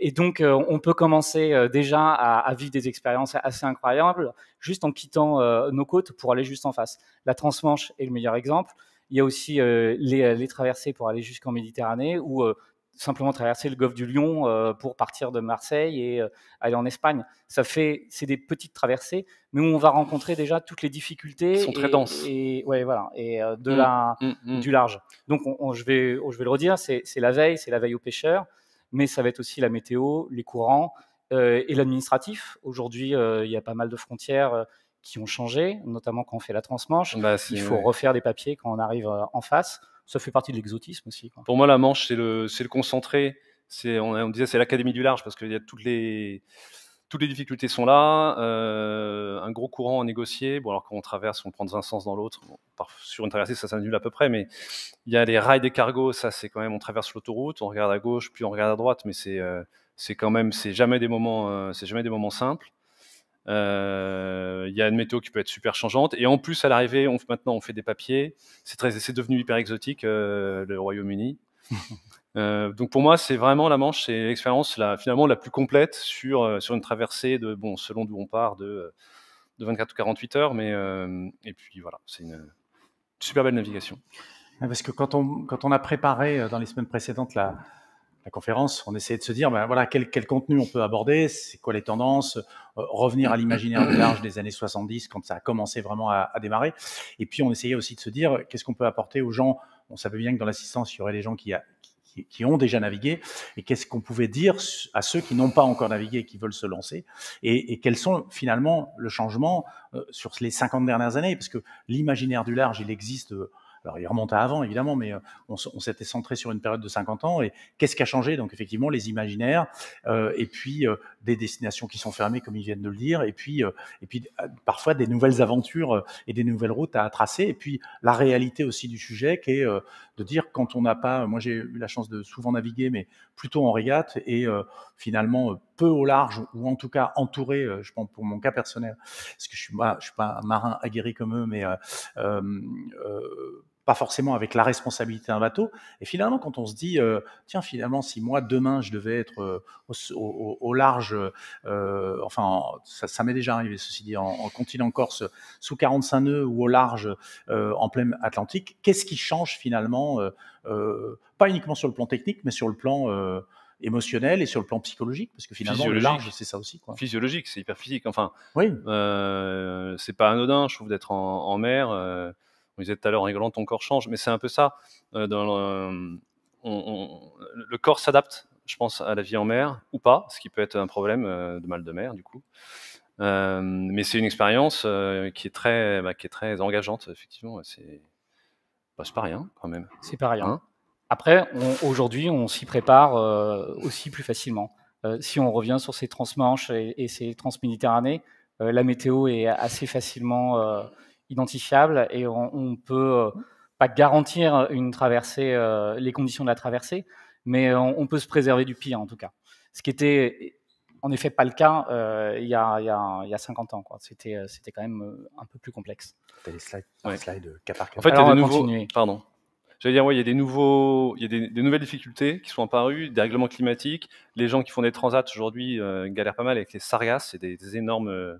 et, donc, on peut commencer déjà à, à, vivre des expériences assez incroyables juste en quittant nos côtes pour aller juste en face. La Transmanche est le meilleur exemple. Il y a aussi euh, euh, les, traversées pour aller jusqu'en Méditerranée ou euh, simplement traverser le golfe du Lion pour partir de Marseille et aller en Espagne. Ça fait, c'est des petites traversées, mais où on va rencontrer déjà toutes les difficultés. Qui sont très denses. Et ouais, voilà, et de mm, la, mm, mm. du large. Donc, je vais, oh, je vais le redire, c'est la veille, c'est la veille aux pêcheurs, mais ça va être aussi la météo, les courants et l'administratif. Aujourd'hui, il y a pas mal de frontières qui ont changé, notamment quand on fait la transmanche. Bah, il faut refaire des papiers quand on arrive euh, en face. Ça fait partie de l'exotisme aussi. Pour moi, la manche, c'est le, le, concentré. on, on, disait c'est l'académie du large parce qu'il y a toutes les, toutes les difficultés sont là. Euh, un gros courant à négocier. Bon, alors quand on traverse, on prend dans un sens dans l'autre. sur une traversée, ça s'annule à peu près, mais il y a les rails des cargos. Ça, c'est quand même, on traverse l'autoroute, on regarde à gauche, puis on regarde à droite, mais c'est. Euh, c'est quand même c'est jamais des moments c'est jamais des moments simples euh, il y a une météo qui peut être super changeante. Et en plus, à l'arrivée, on, maintenant, on fait des papiers. C'est, très, devenu hyper exotique, euh, le Royaume-Uni. *laughs* Euh, donc pour moi, c'est vraiment la Manche, c'est l'expérience finalement la plus complète sur, sur une traversée de, bon, selon d'où on part, de, de 24 ou 48 heures. Mais, et puis voilà, c'est une, super belle navigation. Parce que quand on, quand on a préparé dans les semaines précédentes la, la conférence, on essayait de se dire, ben voilà, quel, contenu on peut aborder, c'est quoi les tendances, euh, revenir à l'imaginaire du large des années 70 quand ça a commencé vraiment à, démarrer. Et puis on essayait aussi de se dire, qu'est-ce qu'on peut apporter aux gens On savait bien que dans l'assistance, il y aurait des gens qui, qui, ont déjà navigué, et qu'est-ce qu'on pouvait dire à ceux qui n'ont pas encore navigué et qui veulent se lancer, et, quels sont finalement le changement euh, sur les 50 dernières années, parce que l'imaginaire du large, il existe. Euh, alors, bah, il remonte à avant, évidemment, mais euh, on, s'était centré sur une période de 50 ans. Et qu'est-ce qui a changé Donc, effectivement, les imaginaires, euh, et puis euh, des destinations qui sont fermées, comme ils viennent de le dire, et puis, et puis parfois des nouvelles aventures et des nouvelles routes à tracer. Et puis, la réalité aussi du sujet, qui est de dire quand on n'a pas. Moi, j'ai eu la chance de souvent naviguer, mais plutôt en régate, et finalement peu au large ou en tout cas entouré, je pense pour mon cas personnel, parce que je suis, suis pas un marin aguerri comme eux, mais pas forcément avec la responsabilité d'un bateau. Et finalement, quand on se dit, euh, tiens, finalement, si moi, demain, je devais être euh, au, large, euh, enfin, ça, m'est déjà arrivé, ceci dit, en, en, continent corse, sous 45 nœuds ou au large, en plein Atlantique, qu'est-ce qui change finalement, pas uniquement sur le plan technique, mais sur le plan émotionnel et sur le plan psychologique parce que finalement le large c'est ça aussi quoi. physiologique c'est hyper physique enfin oui c'est pas anodin je trouve d'être en, mer on disait tout à l'heure en rigolant, ton corps change, mais c'est un peu ça. Euh, dans le, corps s'adapte, je pense, à la vie en mer ou pas, ce qui peut être un problème euh, de mal de mer du coup. Euh, mais c'est une expérience qui est très, bah, qui est très engageante effectivement. C'est bah, pas rien quand même. C'est pas rien. Hein après, aujourd'hui, on, s'y prépare aussi plus facilement. si on revient sur ces transmanches et, et ces transméditerranées, la météo est assez facilement identifiable et on, ne peut euh, mmh. pas garantir une traversée, euh, les conditions de la traversée, mais euh, on, peut se préserver du pire en tout cas. Ce qui était en effet pas le cas il, y a, 50 ans. C'était, c'était quand même un peu plus complexe. Tu as des slides, ouais. slides, En fait, il y a des dire, il y a, des, nouveaux, il des, nouvelles difficultés qui sont apparues, des règlements climatiques. Les gens qui font des transats aujourd'hui galèrent pas mal avec les sargasses, et des énormes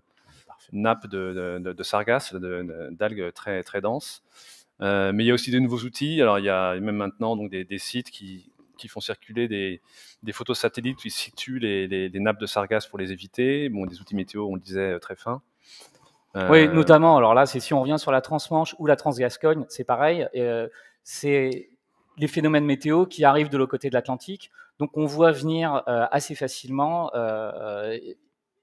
nappe de, de, sargasses, d'algues très, très denses. Euh, mais il y a aussi de nouveaux outils. Alors, il y a même maintenant donc, des, sites qui, font circuler des, photos satellites qui situent les, nappes de sargasses pour les éviter. Bon, des outils météo, on le disait, euh, très fins. Euh, oui, notamment. Alors là, c'est si on revient sur la Transmanche ou la Transgascogne, c'est pareil. c'est les phénomènes météo qui arrivent de l'autre côté de l'Atlantique. Donc, on voit venir assez facilement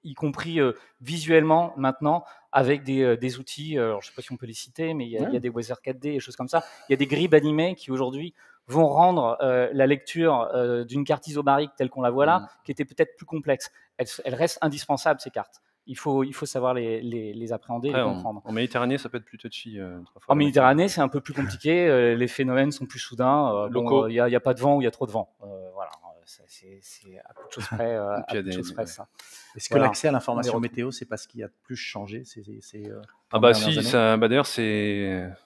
y compris euh, visuellement maintenant, avec des, euh, outils, euh, je ne sais pas si on peut les citer, mais il y a des Weather 4D et choses comme ça. Il y a des grilles animées qui aujourd'hui vont rendre la lecture d'une carte isobarique telle qu'on la voit là, mm. qui était peut-être plus complexe. Elles, reste restent indispensables, ces cartes. Il faut, il faut savoir les, les, appréhender et les comprendre. En, Méditerranée, ça peut être plus touchy. en Méditerranée, c'est un peu plus compliqué. les phénomènes sont plus soudains. Il n'y a, a, pas de vent ou il y a trop de vent. voilà c'est à peu de choses près, *laughs* euh, ça. Est-ce que l'accès à l'information météo, c'est parce qu'il qui a plus changé euh, Ah bah si, bah d'ailleurs,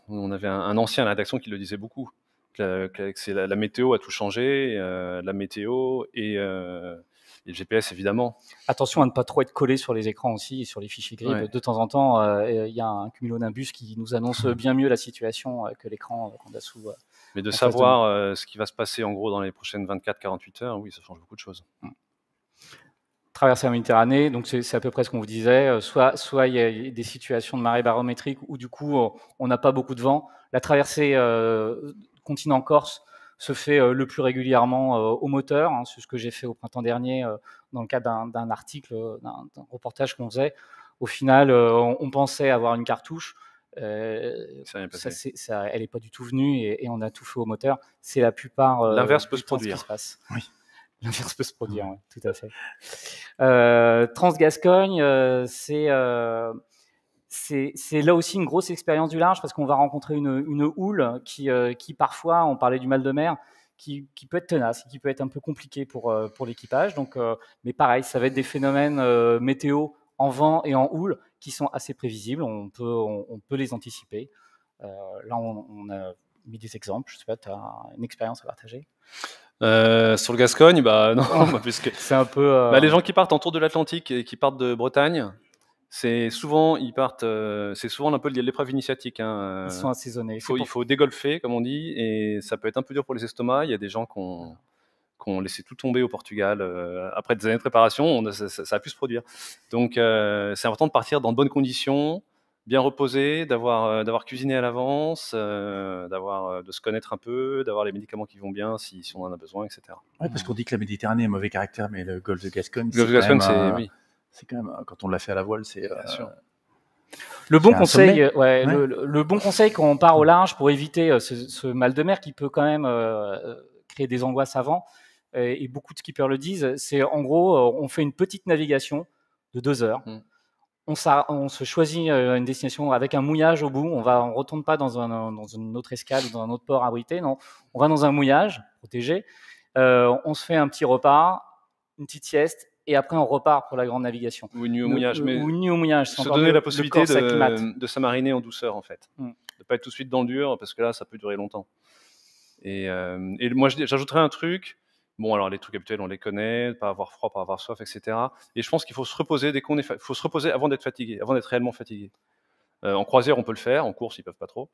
on avait un, ancien à la qui le disait beaucoup. Que la, météo a tout changé, euh, la météo et, le GPS évidemment. Attention à ne pas trop être collé sur les écrans aussi et sur les fichiers gris. De temps en temps, il y a un cumulonimbus qui nous annonce *laughs* bien mieux la situation que l'écran qu'on a sous, mais de savoir euh, ce qui va se passer en gros dans les prochaines 24-48 heures, oui, ça change beaucoup de choses. Traversée mm. traverser la Méditerranée, donc c'est à peu près ce qu'on vous disait, euh, soit, soit il y a des situations de marée barométrique où du coup on n'a pas beaucoup de vent. La traversée euh, continent Corse se fait le plus régulièrement au moteur, hein, c'est ce que j'ai fait au printemps dernier dans le cadre d'un article, d'un reportage qu'on faisait. Au final, on, pensait avoir une cartouche, euh, ça, elle n'est pas du tout venue et, on a tout fait au moteur. C'est la plupart. Euh, L'inverse peut se produire. Passe. Oui. *laughs* L'inverse peut se produire, tout à fait. Euh, Trans-Gascogne, euh, c'est c'est là aussi une grosse expérience du large parce qu'on va rencontrer une, houle qui, parfois, on parlait du mal de mer, qui, peut être tenace, qui peut être un peu compliqué pour, pour l'équipage. Donc, mais pareil, ça va être des phénomènes météo en vent et en houle qui sont assez prévisibles. On peut, on, peut les anticiper. Euh, là, on, a mis des exemples. Je sais pas, tu as une expérience à partager euh, sur le Gascogne, bah non, *laughs* *laughs* puisque c'est un peu. Euh, bah, les gens qui partent en tour de l'Atlantique et qui partent de Bretagne, c'est souvent ils partent, c'est souvent un peu l'épreuve initiatique. Hein, ils sont assaisonnés. Faut, il faut, dégolfer, comme on dit, et ça peut être un peu dur pour les estomacs. Il y a des gens qui ont, on laissait tout tomber au Portugal. Euh, après des années de préparation, ça, a pu se produire. Donc, euh, c'est important de partir dans de bonnes conditions, bien reposé, d'avoir euh, d'avoir cuisiné à l'avance, d'avoir de se connaître un peu, d'avoir les médicaments qui vont bien si, on en a besoin, etc. parce qu'on dit que la Méditerranée a mauvais caractère, mais le golfe de Gascogne, c'est quand, même, quand on l'a fait à la voile, c'est le bon, conseil, Le, bon conseil quand on part au large pour éviter ce, mal de mer qui peut quand même créer des angoisses avant, et beaucoup de skippers le disent, c'est en gros, euh, on fait une petite navigation de deux heures. Mm. On, se choisit euh, une destination avec un mouillage au bout. On va, on retourne pas dans, dans une autre escale ou dans un autre port abrité. Non, on va dans un mouillage protégé. Euh, on se fait un petit repas, une petite sieste, et après on repart pour la grande navigation. Ou une nuit au mouillage. Mais ou une nuit au mouillage. Se donner la possibilité de, de s'amariner en douceur, en fait. Mm. De pas être tout de suite dans le dur, parce que là, ça peut durer longtemps. Et, et moi, j'ajouterais un truc. Bon, alors les trucs habituels, on les connaît, pas avoir froid, pas avoir soif, etc. Et je pense qu'il faut se reposer dès qu'on est, faut se reposer avant d'être fatigué, avant d'être réellement fatigué. Euh, en croisière, on peut le faire. En course, ils peuvent pas trop.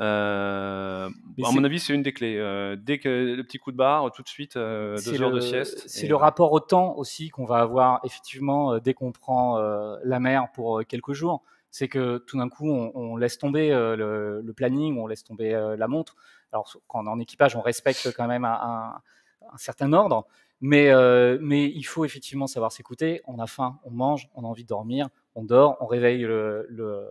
Euh, à mon avis, c'est une des clés. Euh, dès que le petit coup de barre, tout de suite, deux heures de sieste. C'est le rapport au temps aussi qu'on va avoir effectivement dès qu'on prend la mer pour quelques jours. C'est que tout d'un coup, on, laisse tomber le, planning, on laisse tomber la montre. Alors quand en équipage, on respecte quand même un un certain ordre, mais, euh, mais il faut effectivement savoir s'écouter. On a faim, on mange, on a envie de dormir, on dort, on réveille le,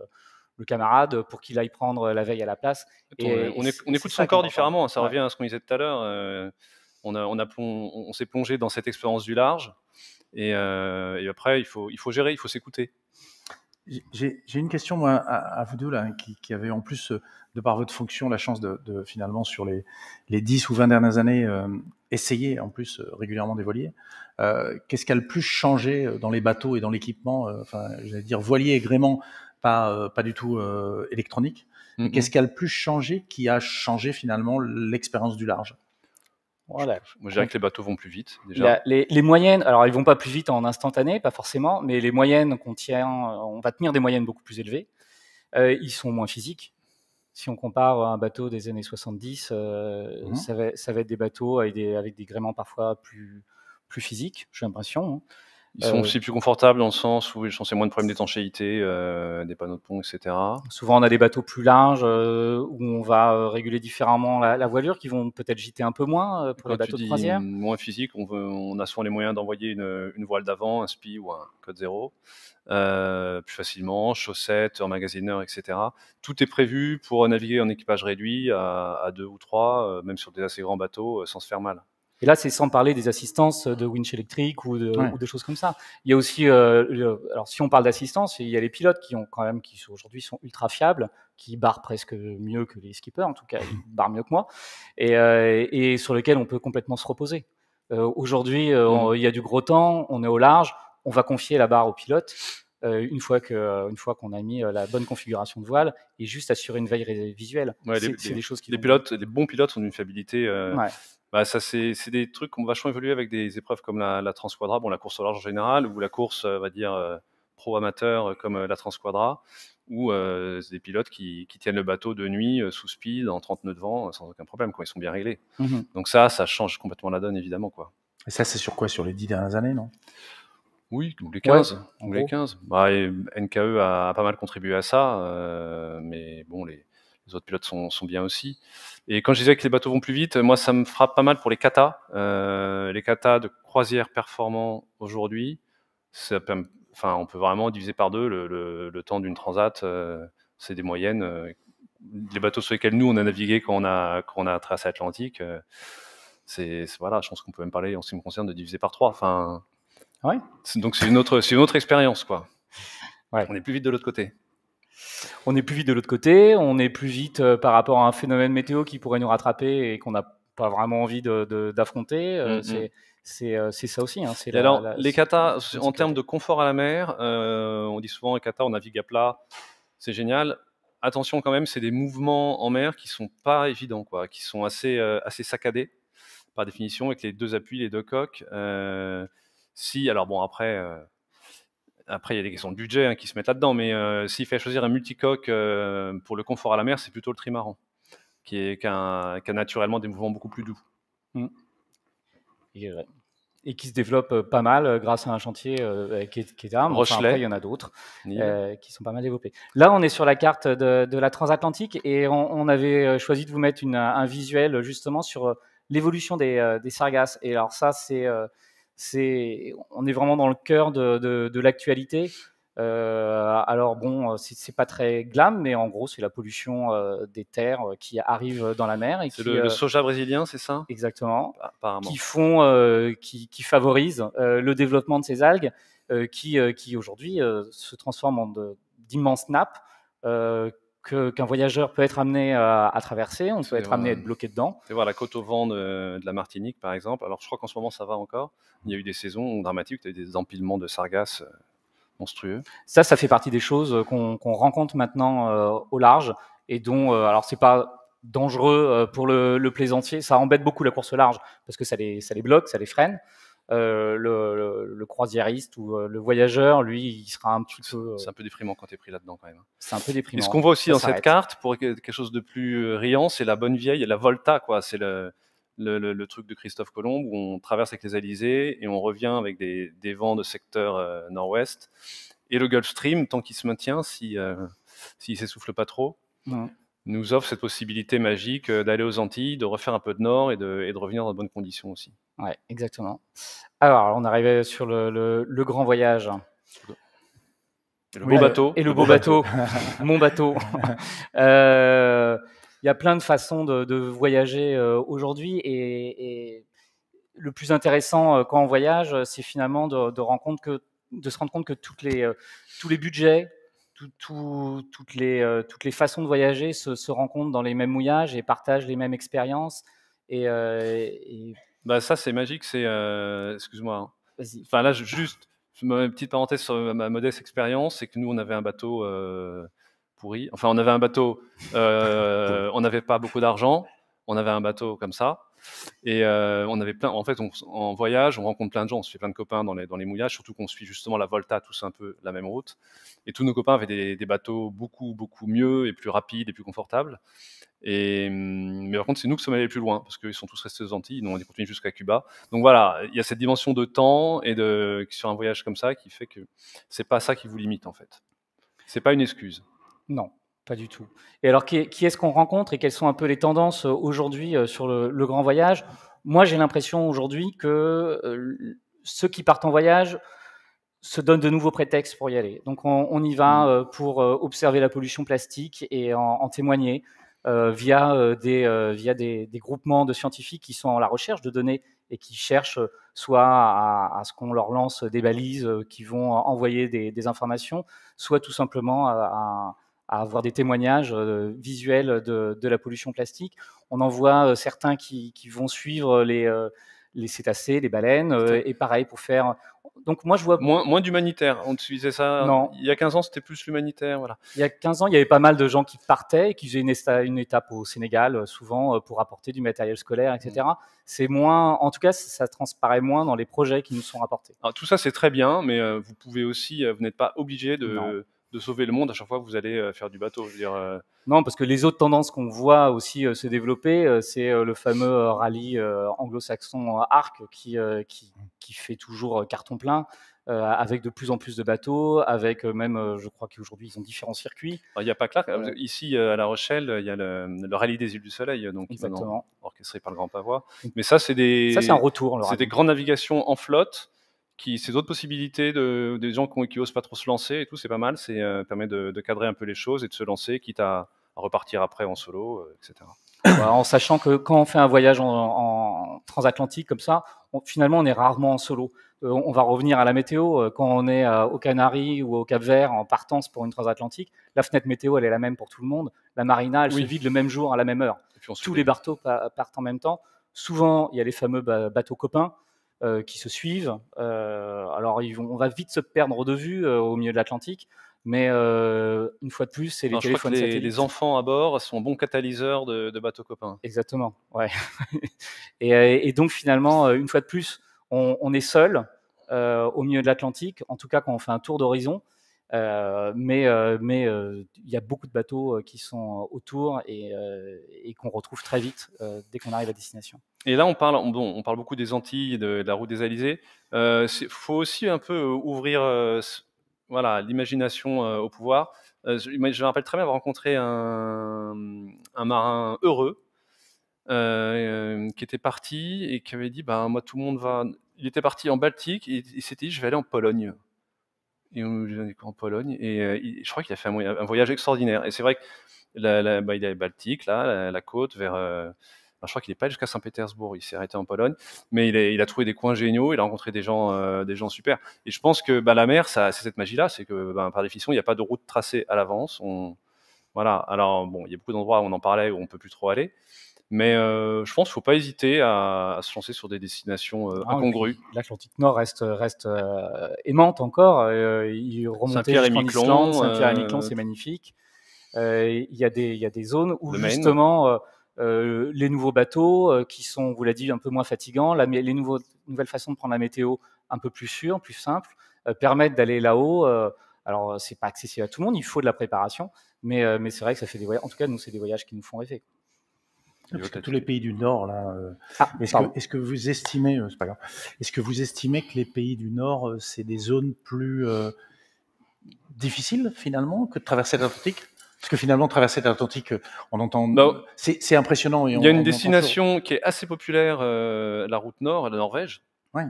camarade pour qu'il aille prendre la veille à la place. on, on, écoute son corps différemment, hein, ça revient à ce qu'on disait tout à l'heure. Euh, on, a, on, s'est plongé dans cette expérience du large, euh, et, après, il faut, il faut gérer, il faut s'écouter. J'ai une question à, vous deux, là, qui, qui, en plus, de par votre fonction, la chance de, finalement, sur les, les 10 ou 20 dernières années, Essayer en plus euh, régulièrement des voiliers. Euh, qu'est-ce qui a le plus changé euh, dans les bateaux et dans l'équipement Enfin, j'allais dire voilier et gréement, pas, pas du tout électronique. Mm-hmm. Qu'est-ce qui a le plus changé qui a changé finalement l'expérience du large voilà. Moi, je que les bateaux vont plus vite. Déjà. les, moyennes, alors ils vont pas plus vite en instantané, pas forcément, mais les moyennes qu'on tient, on va tenir des moyennes beaucoup plus élevées. ils sont moins physiques si on compare un bateau des années 70, euh, mmh. ça, va, être des bateaux avec des, avec des gréements parfois plus, plus physiques, j'ai l'impression. Hein. Ils sont euh, aussi plus confortables dans le sens où ils sont moins de problèmes d'étanchéité, euh, des panneaux de pont, etc. Souvent, on a des bateaux plus larges euh, où on va réguler différemment la, voilure, qui vont peut-être giter un peu moins pour le les bateaux de croisière. Moins physique, on, on, a souvent les moyens d'envoyer une, voile d'avant, un spi ou un code zéro. plus facilement, chaussettes, emmagasineurs, etc. Tout est prévu pour naviguer en équipage réduit à, deux ou trois, même sur des assez grands bateaux, sans se faire mal. Et là, c'est sans parler des assistances de winch électrique ou de, choses comme ça. Il y a aussi, euh, alors si on parle d'assistance, il y a les pilotes qui ont quand même, qui aujourd'hui sont ultra fiables, qui barrent presque mieux que les skippers, en tout cas, ils *laughs* barrent mieux que moi, et, euh, sur lesquels on peut complètement se reposer. Euh, aujourd'hui, il y a du gros temps, on est au large, on va confier la barre au pilote. une fois que fois qu'on a mis la bonne configuration de voile et juste assurer une veille visuelle. c'est des, choses qui. Les pilotes, les bons pilotes ont une fiabilité bah ça c'est des trucs qui ont vachement évolué avec des épreuves comme la, Transquadra, bon la course au large en général, ou la course, euh, on va dire, euh, pro amateur euh, comme la Transquadra, ou des pilotes qui, qui, tiennent le bateau de nuit sous speed en 30 nœuds de vent sans aucun problème, quand ils sont bien réglés. Mmh Donc ça, ça change complètement la donne, évidemment. Quoi. Et ça, c'est sur quoi Sur les 10 dernières années, non Oui, ou les 15. ou les 15. Bah, NKE a, pas mal contribué à ça, mais bon, les, les autres pilotes sont, bien aussi. Et quand je disais que les bateaux vont plus vite, moi, ça me frappe pas mal pour les katas. Euh, les katas de croisière performant aujourd'hui, enfin, on peut vraiment diviser par deux le, temps d'une transat. Euh, c'est des moyennes. Euh, les bateaux sur lesquels nous, on a navigué quand on a, quand on a traversé l'Atlantique, c'est voilà, je pense qu'on peut même parler, en ce qui me concerne, de diviser par trois. Enfin, ah ouais. Donc c'est une autre, c'est une autre expérience, quoi. Ouais. On est plus vite de l'autre côté on est plus vite de l'autre côté, on est plus vite euh, par rapport à un phénomène météo qui pourrait nous rattraper et qu'on n'a pas vraiment envie d'affronter. Euh, mm, mm. Euh, c'est ça aussi. Hein, alors, les katas, en termes de confort à la mer, on dit souvent, les katas, on navigue à plat, c'est génial. Attention quand même, c'est des mouvements en mer qui sont pas évidents, quoi, qui sont assez, assez saccadés par définition, avec les deux appuis, les deux coques. si, alors bon, après, après, il y a des questions de budget hein, qui se mettent là-dedans, mais euh, s'il fait choisir un multicoque euh, pour le confort à la mer, c'est plutôt le trimaran, qui, est, qui, a, naturellement des mouvements beaucoup plus doux. Mm. Euh, et, qui se développe pas mal grâce à un chantier qui, est, qui est il y en a d'autres qui sont pas mal développés. Là, on est sur la carte de, la transatlantique et on, avait choisi de vous mettre un visuel justement sur l'évolution des, des sargasses. Et alors ça, c'est c'est, on est vraiment dans le cœur de, l'actualité. Euh, alors bon, euh, c'est pas très glam, mais en gros, c'est la pollution euh, des terres qui arrive dans la mer. C'est le, le, soja brésilien, c'est ça Exactement. Apparemment. Qui font, qui, le développement de ces algues, qui, qui aujourd'hui se transforment en d'immenses nappes qu'un voyageur peut être amené à, traverser, on peut être amené à être bloqué dedans. Et voilà la côte au vent de, la Martinique, par exemple. Alors, je crois qu'en ce moment, ça va encore. Il y a eu des saisons dramatiques, des empilements de sargasses euh, monstrueux. Ça, ça fait partie des choses euh, qu'on rencontre maintenant euh, au large et dont, alors, c'est pas dangereux pour le, plaisantier, ça embête beaucoup la course au large parce que ça les bloque, ça les freine. Euh, le, le, croisiériste ou euh, le voyageur, lui, il sera un petit peu. Euh, c'est un peu déprimant quand tu es pris là-dedans, quand même. Hein. C'est un peu déprimant. Et ce qu'on voit aussi dans cette carte, pour quelque chose de plus riant, c'est la bonne vieille, la Volta, quoi. C'est le, truc de Christophe Colomb où on traverse avec les Alizés et on revient avec des, vents de secteur nord-ouest et le Gulf Stream tant qu'il se maintient si ne s'essouffle pas trop nous offre cette possibilité magique euh, d'aller aux Antilles, de refaire un peu de nord et de, revenir dans de bonnes conditions aussi. Oui, exactement. Alors, on arrivait sur le, grand voyage. le beau bateau. Et le, beau, bateau. *laughs* Mon bateau. *laughs* Euh, il y a plein de façons de, voyager euh, aujourd'hui et, le plus intéressant quand on voyage, c'est finalement de, de, de se rendre compte que toutes les, tous les budgets, toutes, les, euh, toutes les façons de voyager se, rencontrent dans les mêmes mouillages et partagent les mêmes expériences. Et, euh, Bah ça, c'est magique. C'est, euh, excuse-moi. Hein. Vas-y. Enfin là, juste une petite parenthèse sur ma modeste expérience, c'est que nous, on avait un bateau pourri. Enfin, on avait un bateau. *laughs* on n'avait pas beaucoup d'argent. On avait un bateau comme ça. Et euh, on avait plein, en fait, en voyage, on rencontre plein de gens, on se fait plein de copains dans les, mouillages, surtout qu'on suit justement la Volta, tous un peu la même route. Et tous nos copains avaient des, bateaux beaucoup, beaucoup mieux et plus rapides et plus confortables. Et, hum, mais par contre, c'est nous qui sommes allés plus loin, parce qu'ils sont tous restés aux Antilles, donc on est continué jusqu'à Cuba. Donc voilà, il y a cette dimension de temps et de, sur un voyage comme ça qui fait que c'est pas ça qui vous limite, en fait. C'est pas une excuse. Non, pas du tout. Et alors, qui, est-ce qu'on rencontre et quelles sont un peu les tendances euh, aujourd'hui euh, sur le, grand voyage Moi, j'ai l'impression aujourd'hui que euh, ceux qui partent en voyage se donnent de nouveaux prétextes pour y aller. Donc, on, y va mm. pour observer la pollution plastique et en, témoigner via, des, via des, groupements de scientifiques qui sont en la recherche de données et qui cherchent soit à, ce qu'on leur lance des balises qui vont envoyer des, informations, soit tout simplement à à avoir des témoignages euh, visuels de, de, la pollution plastique. On en voit euh, certains qui, qui, vont suivre les, euh, les cétacés, les baleines, et pareil pour faire. Donc moi je vois moins, moins d'humanitaire. On utilisait ça. Non. Il y a 15 ans, c'était plus l'humanitaire, voilà. Il y a 15 ans, il y avait pas mal de gens qui partaient, qui faisaient une, étape au Sénégal, souvent pour apporter du matériel scolaire, etc. Mm. C'est moins, en tout cas, ça transparaît moins dans les projets qui nous sont rapportés. tout ça c'est très bien, mais vous pouvez aussi, vous n'êtes pas obligé de de sauver le monde à chaque fois que vous allez euh, faire du bateau. dire, euh. Non, parce que les autres tendances qu'on voit aussi euh, se développer, c'est le fameux rallye anglo-saxon Arc qui, qui, fait toujours carton plein. avec de plus en plus de bateaux, avec même, je crois qu'aujourd'hui, ils ont différents circuits. il n'y a pas que là. Ici, à La Rochelle, il y a le, rallye des îles du Soleil, donc Exactement. orchestré par le Grand Pavois. Mais ça, c'est des. un retour. C'est des grandes navigations en flotte ces autres possibilités de, des gens qui, qui osent pas trop se lancer et tout, c'est pas mal. C'est euh, permet de, cadrer un peu les choses et de se lancer, quitte à, repartir après en solo, euh, etc. Bah, en sachant que quand on fait un voyage en, transatlantique comme ça, finalement, on est rarement en solo. Euh, on va revenir à la météo. Quand on est au aux Canaries ou au Cap-Vert en partance pour une transatlantique, la fenêtre météo, elle est la même pour tout le monde. La marina, elle se vide le même jour à la même heure. Tous les bateaux partent en même temps. Souvent, il y a les fameux bateaux copains euh, qui se suivent. Euh, alors, ils on va vite se perdre de vue euh, au milieu de l'Atlantique, mais une fois de plus, c'est les téléphones les, enfants à bord sont bons catalyseurs de, bateaux copains. Exactement, ouais. *laughs* et, donc, finalement, une fois de plus, on est seul au milieu de l'Atlantique, en tout cas quand on fait un tour d'horizon. Euh, mais euh, euh, il y a beaucoup de bateaux qui sont autour et, qu'on retrouve très vite dès qu'on arrive à destination. Et là, on parle, on, on parle beaucoup des Antilles, de, de la route des Alizés. Il faut aussi un peu ouvrir voilà, l'imagination au pouvoir. je, me rappelle très bien avoir rencontré un, marin heureux qui était parti et qui avait dit ben, Moi, tout le monde va. Il était parti en Baltique et il s'était dit Je vais aller en Pologne et en Pologne. Et euh, je crois qu'il a fait un, voyage extraordinaire. Et c'est vrai que la, la, bah, Baltique, là, la, côte, vers. Euh, je crois qu'il n'est pas jusqu'à Saint-Pétersbourg, il s'est arrêté en Pologne, mais il, a trouvé des coins géniaux, il a rencontré des gens, euh, des gens super. Et je pense que bah, la mer, c'est cette magie-là, c'est que bah, par définition, il n'y a pas de route tracée à l'avance. Voilà. Alors bon, il y a beaucoup d'endroits où on en parlait où on peut plus trop aller, mais euh, je pense qu'il ne faut pas hésiter à, se lancer sur des destinations euh, ah, incongrues. L'Atlantique Nord reste, reste euh, aimante encore. il pierre et Islande, Saint-Pierre-et-Miquelon, c'est magnifique. Il y, y, a des zones où justement les nouveaux bateaux qui sont, vous l'a dit, un peu moins fatigants, les nouvelles façons de prendre la météo un peu plus sûres, plus simples, permettent d'aller là-haut. alors, c'est pas accessible à tout le monde, il faut de la préparation, mais, mais c'est vrai que ça fait des voyages. En tout cas, nous, c'est des voyages qui nous font rêver tous les pays du Nord, là. Euh, ah, est-ce, que, vous estimez, euh, est-ce que vous estimez que les pays du Nord, euh, c'est des zones plus difficiles finalement que de traverser l'Atlantique Parce que finalement, traverser l'Atlantique, on entend, bah, c'est, impressionnant. Il y a une destination qui est assez populaire, la route Nord, la Norvège. Ouais.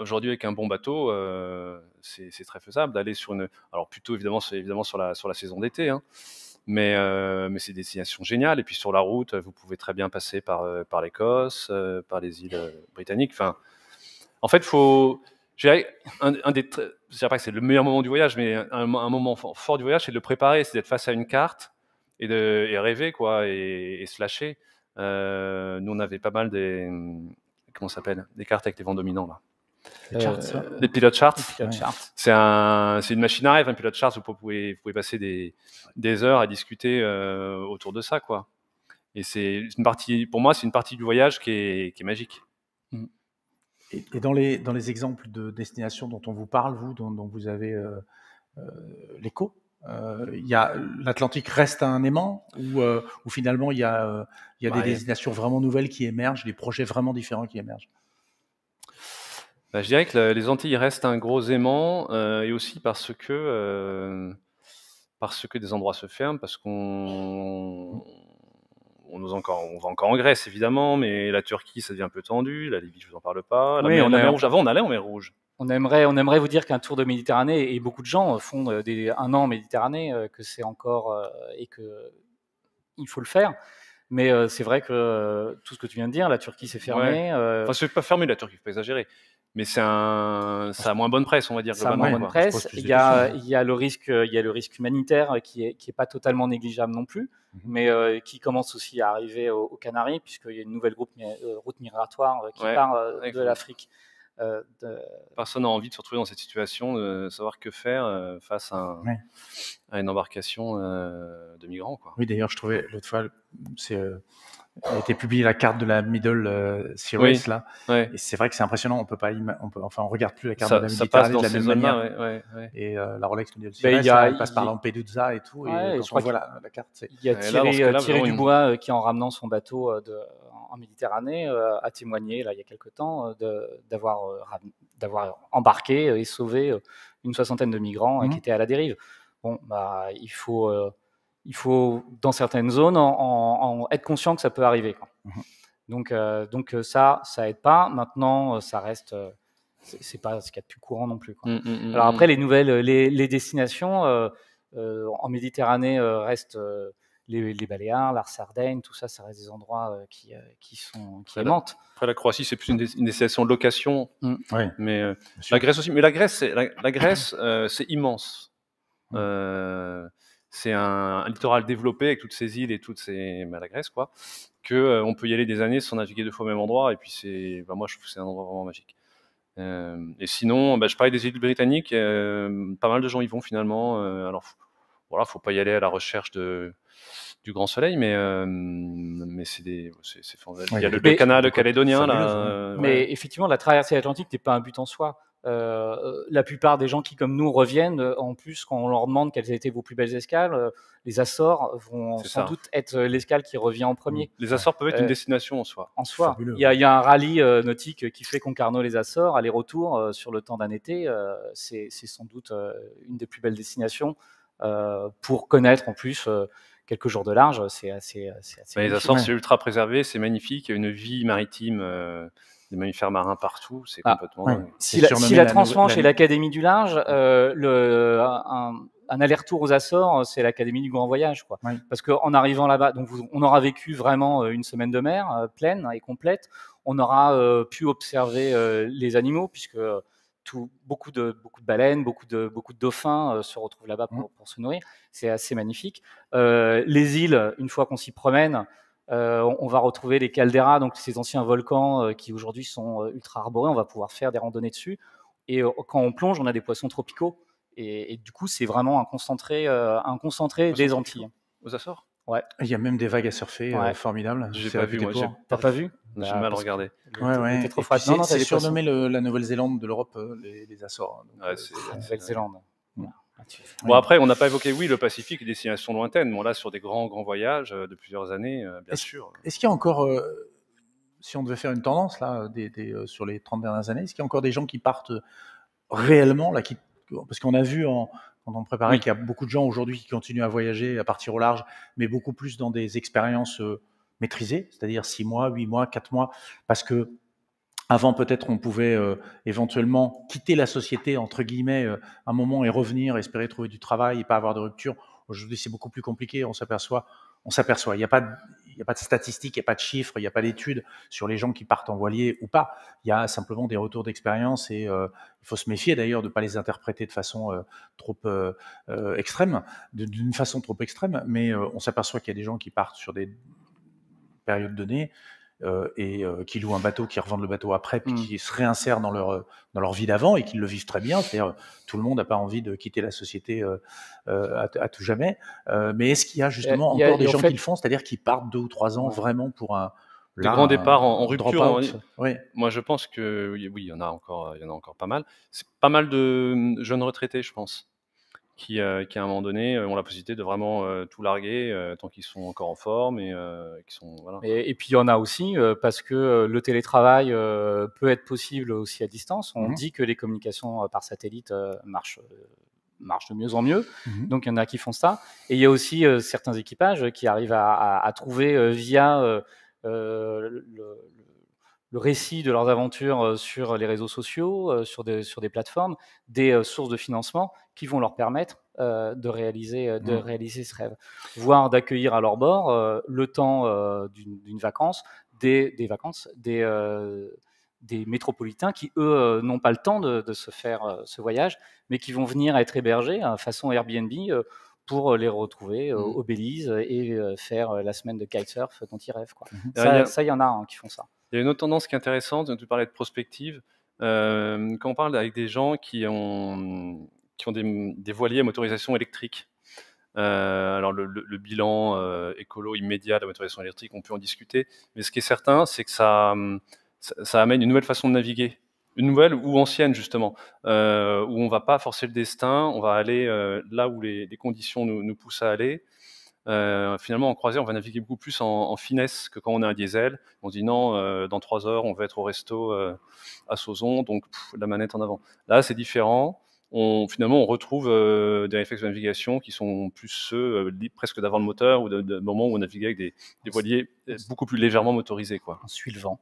aujourd'hui, avec un bon bateau, c'est, très faisable d'aller sur une. Alors plutôt évidemment, évidemment sur la sur la saison d'été. Hein euh, mais, c'est des destinations géniales. Et puis sur la route, vous pouvez très bien passer par, euh, par l'Écosse, euh, par les îles britanniques. Enfin, en fait, faut. Un, un des, je dirais pas que c'est le meilleur moment du voyage, mais un, moment fort du voyage, c'est de le préparer, c'est d'être face à une carte et de rêver quoi, et, se lâcher. nous, on avait pas mal des hum, comment s'appelle des cartes avec les vents dominants là. Euh, les, pilotes charts. C'est une machine à rêve, un pilote charts. vous pouvez, vous pouvez passer des, heures à discuter euh, autour de ça, quoi. Et c'est une partie, pour moi, c'est une partie du voyage qui est, magique. Mm. Et, dans, les, dans les exemples de destinations dont on vous parle, vous, dont, vous avez euh, il l'écho, l'Atlantique reste un aimant ou, finalement il y a, bah, des destinations vraiment nouvelles qui émergent, des projets vraiment différents qui émergent bah, je dirais que les Antilles restent un gros aimant, euh, et aussi parce que, euh, parce que des endroits se ferment, parce qu'on on, encore, on va encore en Grèce, évidemment, mais la Turquie, ça devient un peu tendu, la Libye, je vous en parle pas. La, mer, on Rouge, avant, on allait en mer Rouge. On aimerait, on aimerait vous dire qu'un tour de Méditerranée, et beaucoup de gens font euh, un an en Méditerranée, que c'est encore, et que il faut le faire. Mais c'est vrai que tout ce que tu viens de dire, la Turquie s'est fermée. enfin Enfin, pas fermé, la Turquie, faut pas exagérer mais c'est un, ça a moins bonne presse, on va dire. Ça a moins bonne presse. Il y, a, le risque, il y a le risque humanitaire qui est, qui est pas totalement négligeable non plus, mhm. mais euh, qui commence aussi à arriver aux, Canaries puisqu'il y a une nouvelle euh, route migratoire euh, qui part de l'Afrique. Personne n'a envie de se retrouver dans cette situation, de savoir que faire face à, à une embarcation de migrants. Quoi. Oui, d'ailleurs, je trouvais l'autre fois, c'est a été publiée la carte de la Middle euh, là. Et c'est vrai que c'est impressionnant. On peut pas, enfin, on regarde plus la carte de la Méditerranée de la même manière. et euh, la Rolex Middle Series, Il passe par Lampedusa et tout. et, la, carte, Il y a Thierry, euh, Thierry Dubois euh, qui, en ramenant son bateau en Méditerranée, a témoigné là il y a quelques temps d'avoir embarqué et sauvé une soixantaine de migrants mmh. qui étaient à la dérive. Bon, bah, il faut il faut, dans certaines zones, en, être conscient que ça peut arriver. Mhm. Donc, euh, donc euh, ça, ça aide pas. Maintenant, euh, ça reste, c'est pas ce qu'il y a de plus courant non plus. Mm, mm, mm, Alors après, les nouvelles, les, destinations en Méditerranée restent les, les, Baléares, la Sardaigne, tout ça, ça reste des endroits qui, qui sont qui après La, après la Croatie, c'est plus une, destination de location, oui. mais la Grèce aussi. Mais la Grèce, la, la Grèce, c'est immense. Euh, c'est un, littoral développé avec toutes ces îles et toutes ces malagresses, bah, quoi que euh, on peut y aller des années sans naviguer deux fois au même endroit et puis c'est bah, moi je trouve que c'est un endroit vraiment magique euh, et sinon bah, je parlais des îles britanniques euh, pas mal de gens y vont finalement alors voilà faut pas y aller à la recherche de du Grand Soleil, mais, euh, mais c'est des. il y a le, canal calédonien, là. Hein. Euh, mais effectivement, la traversée atlantique n'est pas un but en soi. Euh, la plupart des gens qui, comme nous, reviennent, en plus, quand on leur demande quelles étaient vos plus belles escales, les Açores vont sans doute être l'escale qui revient en premier. Mm. Les Açores peuvent être une destination en soi. En soi. Il y, y, a un rallye nautique qui fait Concarneau-les Açores, aller-retour sur le temps d'un été. C'est, c'est sans doute une des plus belles destinations pour connaître en plus quelques jours de large, c'est assez, euh, les Assorts, c'est ultra préservé, c'est magnifique. Il y a une vie maritime. Euh, des mammifères marins partout, c'est ah, complètement. Euh, si, la, si, transmanche est l'Académie du Large, le, un, aller-retour aux Açores, c'est l'Académie du Grand Voyage. Quoi. Parce qu'en arrivant là-bas, donc on aura vécu vraiment une semaine de mer pleine et complète. On aura pu observer les animaux, puisque beaucoup, de, beaucoup de baleines, beaucoup de, beaucoup de dauphins euh, se retrouvent là-bas mmh. pour, se nourrir. C'est assez magnifique. Euh, les îles, une fois qu'on s'y promène, euh, on, va retrouver les calderas, donc ces anciens volcans qui aujourd'hui sont ultra arborés. On va pouvoir faire des randonnées dessus. Et quand on plonge, on a des poissons tropicaux. Et, du coup, c'est vraiment un concentré, un concentré des Antilles. Aux Açores Ouais. Il y a même des vagues à surfer euh, ouais. formidables. J'ai pas, vu, T'as pas vu J'ai ah, mal regardé. Ouais, ouais. trop froid. Non, non, c'est surnommé la Nouvelle-Zélande de l'Europe, euh, les, les, euh, Nouvelle-Zélande. Bon, ah, après, on n'a pas évoqué, oui, le Pacifique, destinations lointaines, mais là, sur des grands, grands voyages de plusieurs années, bien sûr. Est-ce qu'il y a encore, si on devait faire une tendance, là, sur les 30 dernières années, est-ce qu'il y a encore des gens qui partent réellement, là, qui parce qu'on a vu en, on préparait qu'il y a beaucoup de gens aujourd'hui qui continuent à voyager, à partir au large, mais beaucoup plus dans des expériences euh, maîtrisées, c'est-à-dire six mois, huit mois, quatre mois, parce que avant, peut-être, on pouvait euh, éventuellement quitter la société, entre guillemets, euh, un moment et revenir, espérer trouver du travail et pas avoir de rupture. Aujourd'hui, c'est beaucoup plus compliqué. On s'aperçoit on s'aperçoit. Il n'y a pas de, pas de statistiques, il n'y a pas de chiffres, il n'y a pas d'études sur les gens qui partent en voilier ou pas. Il y a simplement des retours d'expérience et euh, il faut se méfier d'ailleurs de ne pas les interpréter de façon euh, trop euh, extrême, d'une façon trop extrême, mais on s'aperçoit qu'il y a des gens qui partent sur des périodes données euh, et euh, qui louent un bateau, qui revendent le bateau après, puis mmh. qui se réinsèrent dans leur, euh, dans leur vie d'avant et qui le vivent très bien. cest à tout le monde n'a pas envie de quitter la société à, tout jamais. mais est-ce qu'il y a justement encore des gens qui le font, c'est-à-dire qui partent deux ou trois ans vraiment pour un, grand départ en, rupture. Moi, je pense que oui, oui, il y en a encore, il y en a encore pas mal. C'est pas mal de jeunes retraités, je pense, euh, qui, à un moment donné euh, ont la possibilité de vraiment euh, tout larguer tant qu'ils sont encore en forme et qui sont voilà. et, puis il y en a aussi parce que le télétravail peut être possible aussi à distance. On mhm. dit que les communications par satellite marchent marche de mieux en mieux. Mhm. Donc, il y en a qui font ça. Et il y a aussi certains équipages qui arrivent à, trouver via le le récit de leurs aventures euh, sur les réseaux sociaux, euh, sur des, sur des plateformes, des euh, sources de financement qui vont leur permettre de, réaliser, de mmh. réaliser ce rêve, voire d'accueillir à leur bord le temps d'une vacance, des, des, vacances, des, des métropolitains qui, eux, n'ont pas le temps de, de se faire ce voyage, mais qui vont venir être hébergés hein, façon Airbnb pour les retrouver mmh. au Belize et faire la semaine de kitesurf dont ils rêvent. Quoi. Mmh. Ça, il y, en a hein, qui font ça. Il y a une autre tendance qui est intéressante, tu parlais de prospective. Euh, quand on parle avec des gens qui ont, qui ont des, voiliers à motorisation électrique, euh, alors le, bilan euh, écolo immédiat de la motorisation électrique, on peut en discuter, mais ce qui est certain, c'est que ça, ça, amène une nouvelle façon de naviguer, une nouvelle ou ancienne justement, où on ne va pas forcer le destin, on va aller là où les, conditions nous, poussent à aller, euh, finalement, en croisière, on va naviguer beaucoup plus en, finesse que quand on a un diesel. On dit non, euh, dans trois heures, on va être au resto euh, à Sauzon, donc la manette en avant. Là, c'est différent. On, finalement, on retrouve des réflexes de navigation qui sont plus ceux presque d'avant le moteur ou de, moment où on navigue avec des, des voiliers beaucoup plus légèrement motorisés. Quoi. On suit le vent.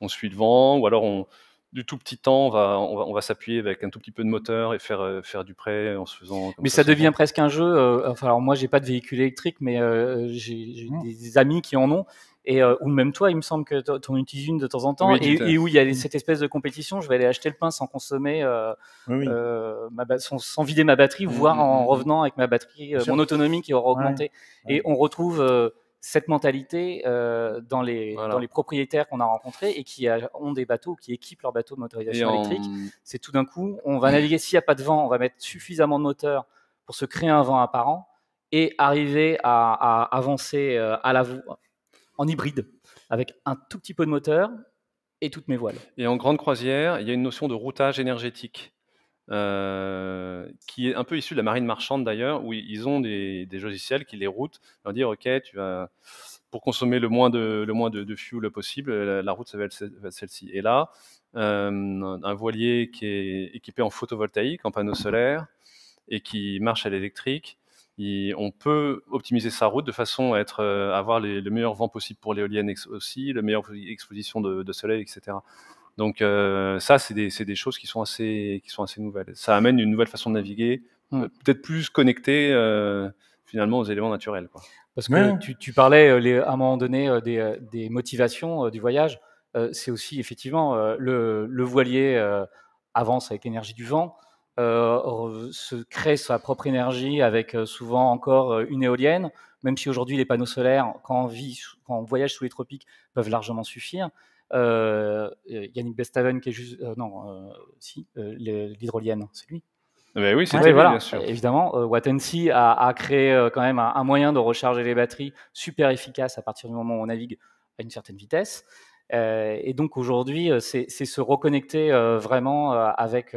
On suit le vent, ou alors on, du tout petit temps, on va, on va, s'appuyer avec un tout petit peu de moteur et faire, euh, faire du prêt en se faisant. mais ça, devient presque un jeu. Euh, enfin, alors moi, j'ai pas de véhicule électrique, mais euh, j'ai mmh. des amis qui en ont. Et, ou même toi, il me semble que tu en utilises une de temps en temps, et, où il y a mmh. cette espèce de compétition, je vais aller acheter le pain sans consommer, sans, vider ma batterie, mmh, voire en revenant avec ma batterie, mon autonomie qui aura augmenté. Et on retrouve cette mentalité euh, dans, les, propriétaires qu'on a rencontrés et qui ont des bateaux, qui équipent leurs bateaux de motorisation électrique. C'est tout d'un coup, on va naviguer, s'il n'y a pas de vent, on va mettre suffisamment de moteurs pour se créer un vent apparent et arriver à, avancer euh, à la en hybride avec un tout petit peu de moteur et toutes mes voiles. Et en grande croisière, il y a une notion de routage énergétique. Euh, qui est un peu issu de la marine marchande d'ailleurs, où ils ont des, logiciels qui les routent, leur dire ok, tu vas pour consommer le moins de le moins de, fuel possible, la, route ça va être celle-ci. Et là, euh, un voilier qui est équipé en photovoltaïque, en panneaux solaires et qui marche à l'électrique, on peut optimiser sa route de façon à être, euh, avoir le meilleur vent possible pour l'éolienne aussi, la meilleure exposition de soleil, etc. Donc euh, ça, c'est des, choses qui sont, assez, nouvelles. Ça amène une nouvelle façon de naviguer, hmm. euh, peut-être plus connectée euh, finalement aux éléments naturels. Parce que tu, parlais à un moment donné des, motivations du voyage. c'est aussi effectivement le, voilier avance avec l'énergie du vent, se crée sa propre énergie avec souvent encore une éolienne, même si aujourd'hui les panneaux solaires, quand on voyage sous les tropiques, peuvent largement suffire. Euh, euh, Yannick Bestaven, qui est juste. Euh, non, si, l'hydrolienne, c'est lui. Eh ben oui, c'est bien sûr. Évidemment, euh, a, créé quand même un, moyen de recharger les batteries super efficace à partir du moment où on navigue à une certaine vitesse. et donc aujourd'hui, c'est se reconnecter vraiment avec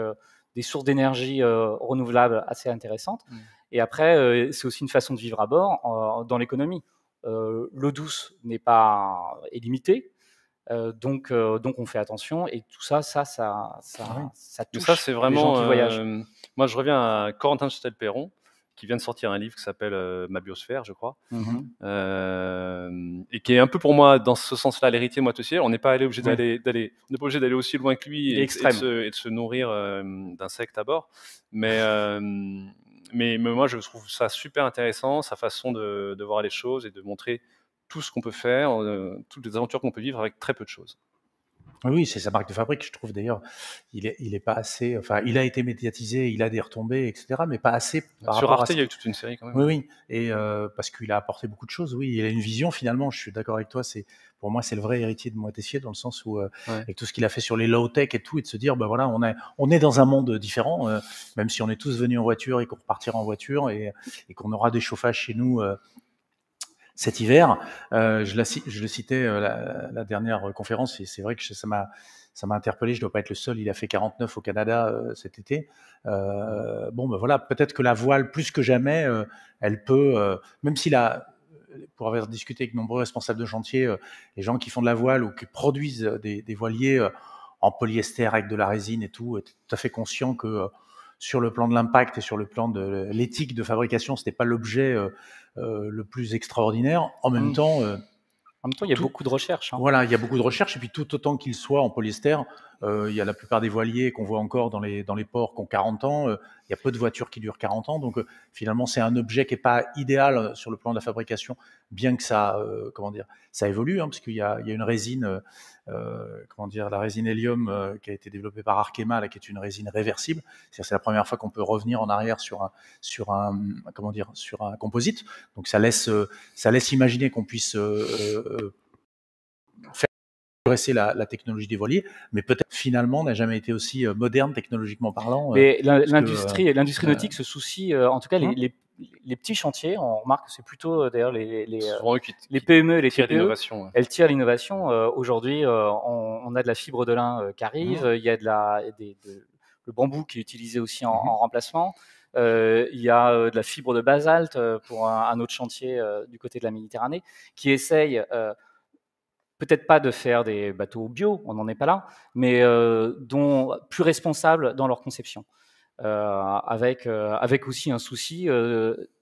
des sources d'énergie renouvelables assez intéressantes. Mm. Et après, c'est aussi une façon de vivre à bord dans l'économie. L'eau douce n'est pas illimitée, euh, donc, euh, donc on fait attention et tout ça, ça, ça, ça, ah ça touche. ça, c'est vraiment. Euh, moi, je reviens à Corentin châtel qui vient de sortir un livre qui s'appelle Ma biosphère, je crois, mmh et qui est un peu pour moi dans ce sens-là l'héritier moi aussi. On n'est pas allé obligé d'aller, d'aller, on n'est pas obligé d'aller aussi loin que lui et, de, se, nourrir d'insectes à bord, mais mais, moi, je trouve ça super intéressant, sa façon de voir les choses et de montrer tout ce qu'on peut faire, euh, toutes les aventures qu'on peut vivre avec très peu de choses. Ah oui, c'est sa marque de fabrique, je trouve d'ailleurs. Il est, il est pas assez. Enfin, il a été médiatisé, il a des retombées, etc. Mais pas assez. Sur il y a eu toute une série quand même. Oui, oui. Et euh, parce qu'il a apporté beaucoup de choses. Oui, il a une vision finalement. Je suis d'accord avec toi. C'est pour moi, c'est le vrai héritier de Moitessier dans le sens où euh, avec tout ce qu'il a fait sur les low tech et tout, et de se dire, ben voilà, on est, on est dans un monde différent, même si on est tous venus en voiture et qu'on repartira en voiture et, et qu'on aura des chauffages chez nous cet hiver. Euh, je, la, je, le citais euh, la, dernière conférence et c'est vrai que ça m'a ça m'a interpellé. Je ne dois pas être le seul. Il a fait 49 au Canada euh, cet été. bon, ben voilà, peut-être que la voile, plus que jamais, elle peut, même si la pour avoir discuté avec nombreux responsables de chantier, les gens qui font de la voile ou qui produisent des, voiliers en polyester avec de la résine et tout, est tout à fait conscients que sur le plan de l'impact et sur le plan de l'éthique de fabrication, ce n'était pas l'objet euh, le plus extraordinaire. En même hmm. temps, euh, en même temps, il y a beaucoup de recherches. Hein. Voilà, il y a beaucoup de recherches, et puis tout autant qu'il soit en polyester, euh, il y a la plupart des voiliers qu'on voit encore dans les, dans les ports qui ont 40 ans. Euh, il y a peu de voitures qui durent 40 ans. Donc, euh, finalement, c'est un objet qui n'est pas idéal sur le plan de la fabrication, bien que ça, comment dire, ça évolue, hein, parce qu'il y, a, une résine, comment dire, la résine hélium qui a été développée par Arkema, qui est une résine réversible. C'est la première fois qu'on peut revenir en arrière sur un, sur un, comment dire, sur un composite. Donc, ça laisse, ça laisse imaginer qu'on puisse progresser la, technologie des voiliers, mais peut-être finalement n'a jamais été aussi euh, moderne technologiquement parlant. Euh, mais l'industrie, euh, l'industrie nautique se soucie, en tout cas hein les, petits chantiers, on remarque que c'est plutôt d'ailleurs les, les, PME, les tirent e, Elles tirent l'innovation. Aujourd'hui, on, a de la fibre de lin qui hein arrive, il y a de la, le bambou qui est utilisé aussi en, mmh remplacement. il y a de la fibre de basalte pour un, autre chantier du côté de la Méditerranée qui essaye peut-être pas de faire des bateaux bio, on n'en est pas là, mais euh, dont plus responsables dans leur conception. Euh, avec, euh, avec aussi un souci,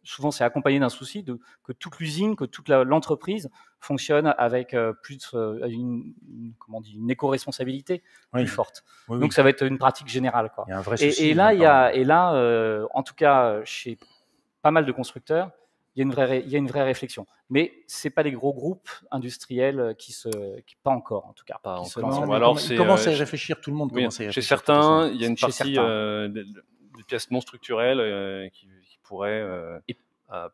souvent c'est accompagné d'un souci de, que toute l'usine, que toute l'entreprise fonctionne avec plus une, comment une éco-responsabilité plus forte. Donc ça va être une pratique générale. là, il y et là en tout cas, chez pas mal de constructeurs, il y a une vraie, il y une vraie réflexion. Mais c'est pas les gros groupes industriels euh, qui se, qui, pas encore en tout cas. Pas encore. Alors, à euh, réfléchir, tout le monde commence à réfléchir. Chez certains, il y a une partie euh, des pièces non structurelles qui, qui, pourraient.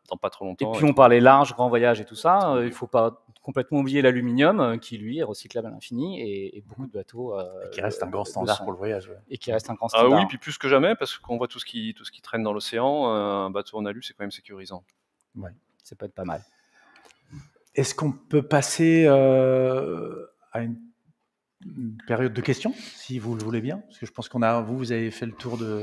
dans pas trop longtemps. Et puis on parlait large, grand voyage et tout ça. il ne faut pas complètement oublier l'aluminium qui lui est recyclable à l'infini et, beaucoup mmh. de bateaux. et qui reste un grand standard pour le voyage. Et qui reste un grand standard. Ah oui, puis plus que jamais parce qu'on voit tout ce qui, tout ce qui traîne dans l'océan. un bateau en alu, c'est quand même sécurisant. Ouais, c'est peut être pas mal. Est-ce qu'on peut passer euh, à une, période de questions, si vous le voulez bien Parce que je pense qu'on a, vous, vous avez fait le tour de,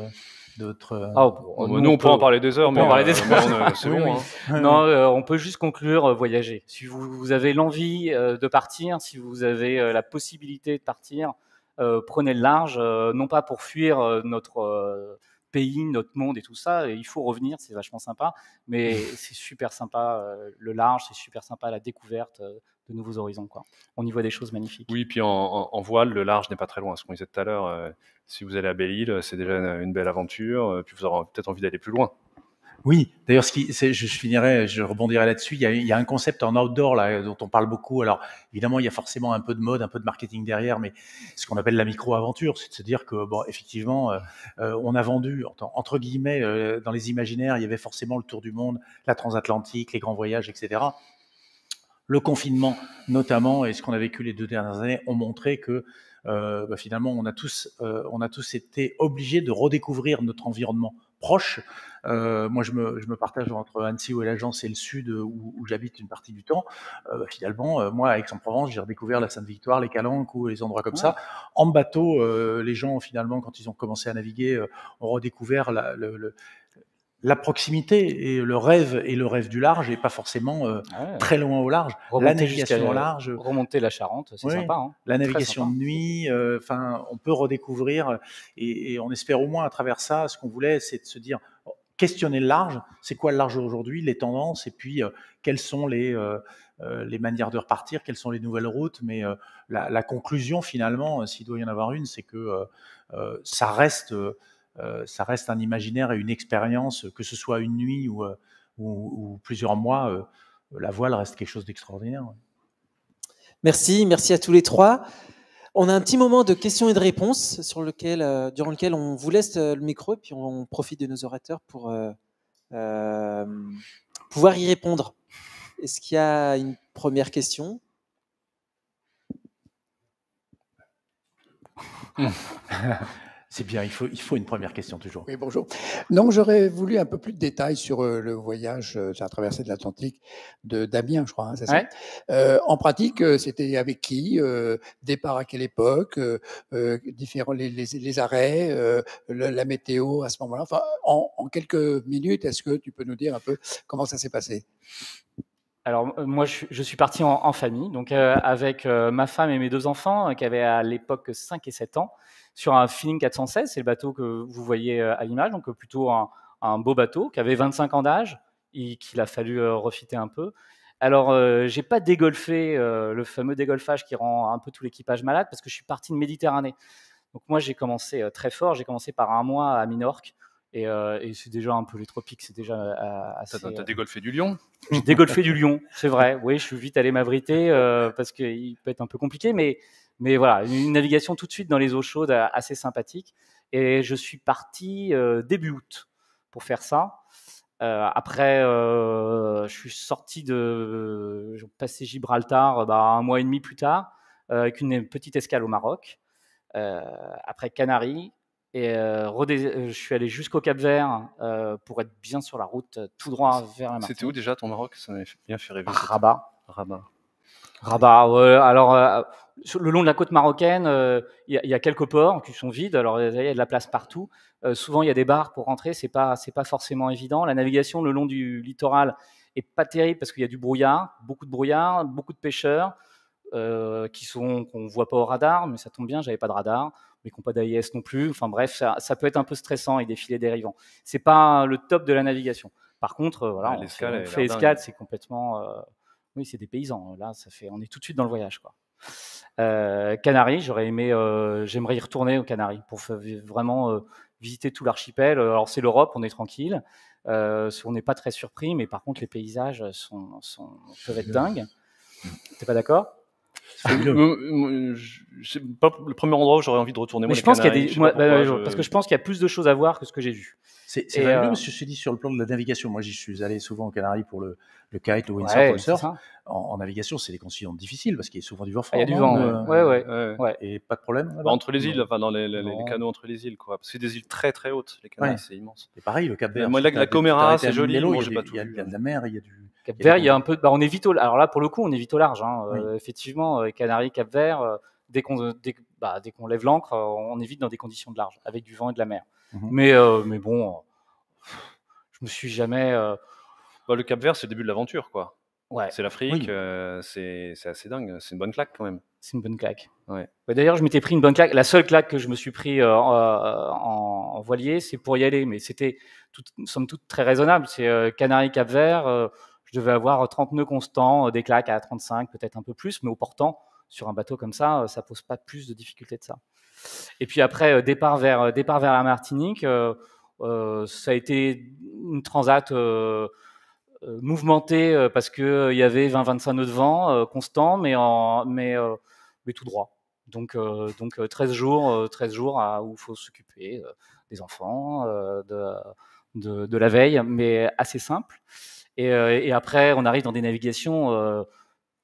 d'autres. Euh, ah, euh, nous, on peut, en parler deux heures, mais on, parler des heures. c'est *laughs* bon. Hein. Non, on peut juste conclure voyager. Si vous, avez l'envie de partir, si vous avez la possibilité de partir, prenez le large, non pas pour fuir notre pays, notre monde et tout ça. il faut revenir, c'est vachement sympa. Mais *laughs* c'est super sympa euh, le large, c'est super sympa la découverte euh, de nouveaux horizons. Quoi. On y voit des choses magnifiques. Oui, puis en, voile, le large n'est pas très loin. Ce qu'on disait tout à l'heure, euh, si vous allez à Belle-Île, c'est déjà une, belle aventure. puis vous aurez peut-être envie d'aller plus loin. Oui, d'ailleurs, je, je finirai, je rebondirai là-dessus. Il, il, y a un concept en outdoor là, dont on parle beaucoup. Alors, évidemment, il y a forcément un peu de mode, un peu de marketing derrière, mais ce qu'on appelle la micro-aventure, c'est de se dire que, bon, effectivement, euh, euh, on a vendu, entre guillemets, euh, dans les imaginaires, il y avait forcément le tour du monde, la transatlantique, les grands voyages, etc. Le confinement, notamment, et ce qu'on a vécu les deux dernières années, ont montré que bah, finalement, on a tous, on a tous été obligés de redécouvrir notre environnement proche. Euh, moi, je me, je me, partage entre Annecy où est l'agence et le sud euh, où, j'habite une partie du temps. Euh, bah, finalement, moi, à Aix-en-Provence, j'ai redécouvert la Sainte-Victoire, les Calanques ou les endroits comme ça. En bateau, les gens, finalement, quand ils ont commencé à naviguer, ont redécouvert la, le, le la proximité et le rêve et le rêve du large et pas forcément euh, ah très loin au large. Remonter la navigation au large, euh, remonter la Charente, c'est sympa. Hein. la navigation de nuit, euh, enfin, on peut redécouvrir et, on espère au moins à travers ça, ce qu'on voulait, c'est de se dire questionner le large, c'est quoi le large aujourd'hui, les tendances et puis quelles sont les les manières de repartir, quelles sont les nouvelles routes, mais la, la, conclusion finalement, s'il doit y en avoir une, c'est que ça reste euh, ça reste un imaginaire et une expérience, que ce soit une nuit ou, euh, plusieurs mois, euh, la voile reste quelque chose d'extraordinaire. Merci, merci à tous les trois. On a un petit moment de questions et de réponses sur lequel, durant lequel on vous laisse le micro et puis on, profite de nos orateurs pour pouvoir y répondre. Est-ce qu'il y a une première question *laughs* C'est bien, il faut, il faut une première question toujours. Oui, bonjour. Donc, j'aurais voulu un peu plus de détails sur euh, le voyage, euh, la traversée de l'Atlantique de Damien, je crois, hein, euh, En pratique, c'était avec qui Départ à quelle époque différents, les, arrêts, la, météo à ce moment-là en quelques minutes, est-ce que tu peux nous dire un peu comment ça s'est passé alors euh, moi, je, suis parti en, famille, donc euh, avec euh, ma femme et mes deux enfants, qui avaient à l'époque 5 et 7 ans, sur un Feeling 416, c'est le bateau que vous voyez à l'image, donc plutôt un, beau bateau, qui avait 25 ans d'âge, et qu'il a fallu refiter un peu. Alors, j'ai pas dégolfé le fameux dégolfage qui rend un peu tout l'équipage malade, parce que je suis parti de Méditerranée. Donc moi, j'ai commencé très fort, j'ai commencé par un mois à Minorque, euh, et, c'est déjà un peu les tropiques, c'est déjà euh, assez. Tu as euh, dégolfé du lion J'ai dégolfé du lion, c'est vrai. Oui, je suis vite allé m'abriter parce qu'il peut être un peu compliqué, mais, mais voilà, une navigation tout de suite dans les eaux chaudes assez sympathique. Et je suis parti début août pour faire ça. après, je suis sorti de. J'ai passé Gibraltar bah, un mois et demi plus tard avec une petite escale au Maroc. après Canaries, et euh, euh, je suis allé jusqu'au Cap Vert euh, pour être bien sur la route, tout droit vers la mer. C'était où déjà ton Maroc Ça m'avait bien fait rêver. Rabat. Rabat. Rabat. alors, le long de la côte marocaine, il y, a quelques ports qui sont vides. Alors, il y a de la place partout. souvent, il y a des bars pour rentrer. C'est pas, c'est pas forcément évident. La navigation le long du littoral est pas terrible parce qu'il y a du brouillard, beaucoup de brouillard, beaucoup de pêcheurs. Euh, qui sont qu'on voit pas au radar, mais ça tombe bien, j'avais pas de radar, mais qu'on pas d'AIS e non plus. Enfin bref, ça, peut être un peu stressant et des filets dérivants. C'est pas le top de la navigation. Par contre, euh, voilà, on, fait escale, c'est complètement, euh, oui, c'est des paysans. Là, ça fait, on est tout de suite dans le voyage, quoi. Canaries, j'aurais aimé, j'aimerais y retourner aux Canaries pour vraiment visiter tout l'archipel. Alors c'est l'Europe, on est tranquille, on n'est pas très surpris, mais par contre les paysages sont, sont peuvent être dingues. T'es pas d'accord c'est pas le premier endroit où j'aurais envie de retourner. Moi, je pense qu'il y a des... parce bah, que je pense qu'il y a plus de choses à voir que ce que j'ai vu. C'est vrai euh, que je suis dit sur le plan de la navigation. Moi, j'y suis allé souvent au Canary pour le, le kite, ou En, navigation, c'est des conditions difficiles parce qu'il y a souvent du vent ah, Il y a du vent, hein, euh, ouais, ouais, ouais, Et pas de problème. Bah, entre les îles, enfin, dans les, canaux entre les îles, quoi. Parce que c'est des îles très très hautes, les canaux c'est immense. Et pareil, le Cap euh, Vert. la Coméra, c'est joli. Il y a hein. de la mer, il y a du Cap Vert, il y a un peu. Bah, on est vite au... Alors là, pour le coup, on est vite au large. Hein. Euh, effectivement, euh, Canaries, Cap Vert, euh, dès qu'on dès, bah, dès qu'on lève l'ancre, on est vite dans des conditions de large, avec du vent et de la mer. Mhm. Mais mais bon, je me suis jamais. Bah, le Cap Vert, c'est le début de l'aventure, quoi. Ouais. C'est l'Afrique, c'est assez dingue. C'est une bonne claque quand même. C'est une bonne claque. Ouais. Bah, d'ailleurs, je m'étais pris une bonne claque. La seule claque que je me suis pris en, voilier, c'est pour y aller, mais c'était tout, somme toute très raisonnable. C'est Canaries Cap Vert je vais avoir 30 euh, nœuds constants, euh, des claques à 35, peut-être un peu plus, mais au portant, sur un bateau comme ça, euh, ça pose pas plus de difficultés que ça. Et puis après, départ vers, départ vers la Martinique, ça a été une transat mouvementée parce qu'il y avait 20-25 nœuds de vent constant, mais, mais, mais tout droit. Donc, donc 13 jours, 13 jours où il faut s'occuper des enfants, de, de, la veille, mais assez simple. Euh, et, après, on arrive dans des navigations euh,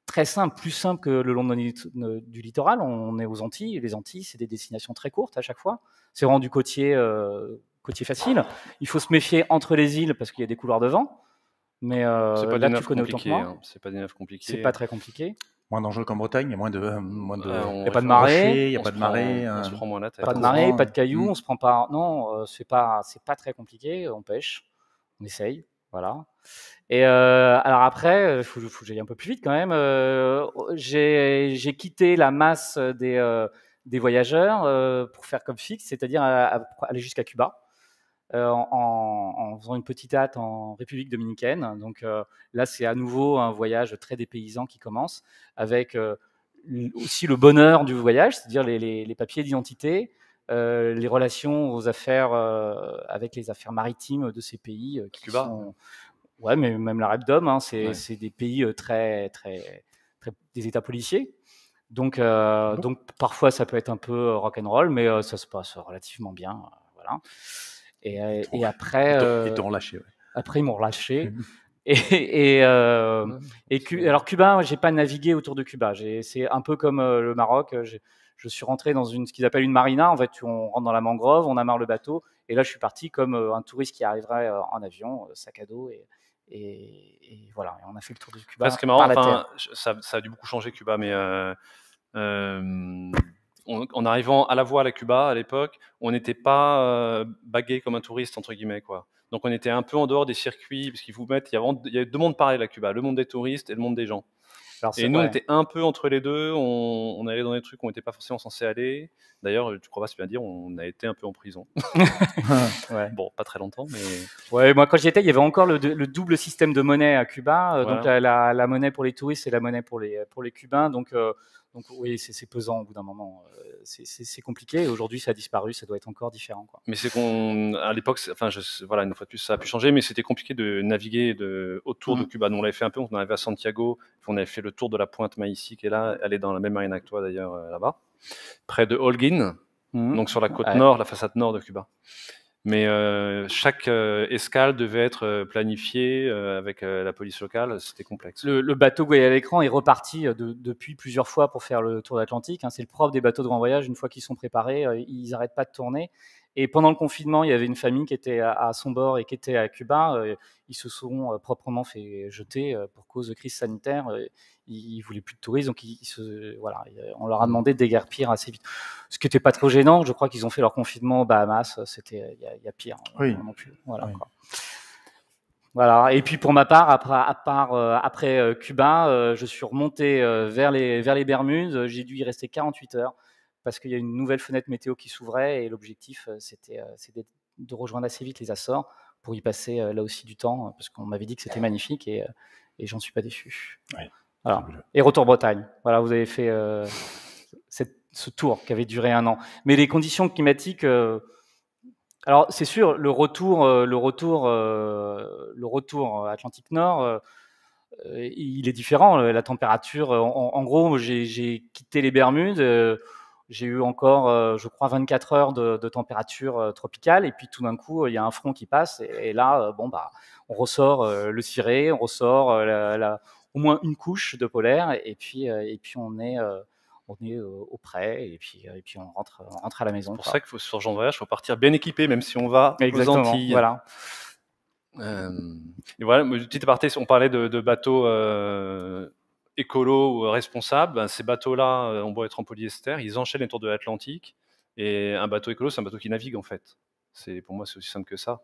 très simples, plus simples que le long du littoral. On est aux Antilles. les Antilles, c'est des destinations très courtes à chaque fois. C'est vraiment du côtier, euh, côtier facile. Il faut se méfier entre les îles parce qu'il y a des couloirs de vent. Mais c'est là, tu connais autant hein. C'est pas des naves compliquées. C'est pas très compliqué moins d'enjeux qu'en Bretagne, il y a moins de, moins de, a pas de marée, il y a pas de marée, moins Pas de marée, pas de hein. cailloux, mm. on se prend pas. Non, c'est pas, c'est pas très compliqué. On pêche, on essaye. Voilà. Et euh, alors après, il euh, faut, que j'aille un peu plus vite quand même. Euh, oh, j'ai quitté la masse des, voyageurs pour faire comme fixe, c'est-à-dire aller jusqu'à Cuba. En, faisant une petite hâte en République dominicaine. Donc là, c'est à nouveau un voyage très dépaysant qui commence, avec aussi le bonheur du voyage, c'est-à-dire les, papiers d'identité, euh, les relations aux affaires euh, avec les affaires maritimes de ces pays. Euh, Cuba. Ouais, mais même la d'Homme, hein, c'est des pays très, très, des États policiers. Donc, ah donc parfois ça peut être un peu rock'n'roll, mais ça se passe relativement bien, voilà. Et, après, ils m'ont relâché. Après, ils m'ont lâché. Et, et, et, alors Cuba, j'ai pas navigué autour de Cuba. C'est un peu comme le Maroc je suis rentré dans une, ce qu'ils appellent une marina. En fait, on rentre dans la mangrove, on amarre le bateau. Et là, je suis parti comme euh, un touriste qui arriverait euh, en avion, euh, sac à dos. Et, voilà, et on a fait le tour du Cuba. Parce que marrant, enfin, ça, a dû beaucoup changer Cuba, mais en, arrivant à la voile à Cuba à l'époque, on n'était pas bagué comme un touriste, entre guillemets. quoi. Donc on était un peu en dehors des circuits, parce qu'il vous mettent, il y, a, deux mondes pareils à Cuba, le monde des touristes et le monde des gens et nous, on était un peu entre les deux. On, allait dans des trucs où on n'était pas forcément censé aller. D'ailleurs, tu crois pas, viens bien dire, on a été un peu en prison. *laughs* *laughs* Bon, pas très longtemps, mais. Ouais, moi, quand j'y étais, il y avait encore le, double système de monnaie à Cuba. Euh, donc, la, monnaie pour les touristes et la monnaie pour les, pour les Cubains. Donc, euh, donc oui, c'est pesant au bout d'un moment. Euh, c'est compliqué. Aujourd'hui, ça a disparu. Ça doit être encore différent. Mais c'est qu'on, à l'époque, enfin, je, voilà, une fois de plus, ça a pu changer, mais c'était compliqué de naviguer de, autour de mm. Cuba. Nous, on l'avait fait un peu. On arrivé à Santiago. On avait fait le tour de la pointe Maïsic, qui est là. Elle est dans la même marina que d'ailleurs, euh, là-bas, près de Holguin. Mm. Donc sur la côte nord, la façade nord de Cuba. Mais euh, chaque euh, escale devait être euh, planifiée avec la police locale, c'était complexe. Le, bateau voyez à l'écran est reparti depuis plusieurs fois pour faire le tour d'Atlantique. Hein. C'est le prof des bateaux de grand voyage, une fois qu'ils sont préparés, ils n'arrêtent pas de tourner. Et pendant le confinement, il y avait une famille qui était à, son bord et qui était à Cuba. Euh, ils se sont euh, proprement fait jeter euh, pour cause de crise sanitaire. Ils, ne voulaient plus de touristes, donc se, voilà, on leur a demandé de déguerpir assez vite. Ce qui n'était pas trop gênant, je crois qu'ils ont fait leur confinement aux Bahamas. C'était il y, a pire. Hein, oui. plus. Voilà. Voilà. Et puis pour ma part, après, à part, après Cuba, je suis remonté vers, les, vers les Bermudes. J'ai dû y rester 48 heures parce qu'il y a une nouvelle fenêtre météo qui s'ouvrait et l'objectif, euh, c'était euh, de rejoindre assez vite les Açores pour y passer euh, là aussi du temps, parce qu'on m'avait dit que c'était magnifique et, et j'en suis pas déçu. Et retour Bretagne. Voilà, vous avez fait ce tour qui avait duré un an. Mais les conditions climatiques, alors c'est sûr, le retour, le retour, le retour Atlantique Nord. il est différent, la température. En, en gros, j'ai quitté les Bermudes j'ai eu encore, euh, je crois, 24 heures de, température euh, tropicale, et puis tout d'un coup, il y a un front qui passe, et, là, euh, bon, bah, on ressort le ciré, on ressort au moins une couche de polaire, et puis, et puis on est, on est au prêt, et puis, et puis on, rentre, rentre à la maison. C'est pour ça qu'il faut, sur Jean Voyage, il faut partir bien équipé, même si on va Exactement, aux Antilles. Voilà. et voilà, petite aparté, on parlait de, bateaux écolo ou responsable, ben, ces bateaux-là euh, on beau être en polyester, ils enchaînent les tours de l'Atlantique. Et un bateau écolo, c'est un bateau qui navigue en fait. C'est pour moi, c'est aussi simple que ça.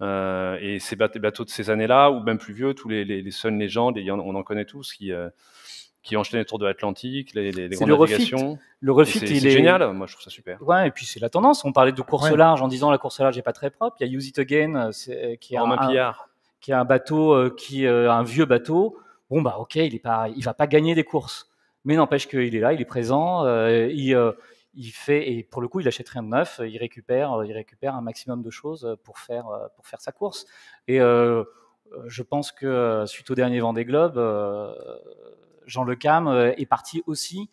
Euh, et ces bateaux de ces années-là, ou même plus vieux, tous les, seuls, les on en connaît tous euh, qui enchaînent les tours de l'Atlantique, les, grandes le navigations. refit, c'est, est, génial. Moi, je trouve ça super. Ouais, et puis c'est la tendance. On parlait de course large en disant la course large n'est pas très propre. Il y a Use It Again, qui est un, bateau qui est un vieux bateau bon bah ok, il est pas, il va pas gagner des courses, mais n'empêche qu'il est là, il est présent, euh, euh, il, fait et pour le coup il achète rien de neuf, il récupère, euh, il récupère un maximum de choses pour faire pour faire sa course. Et je pense que suite au dernier vent des globes Jean Le Cam est parti aussi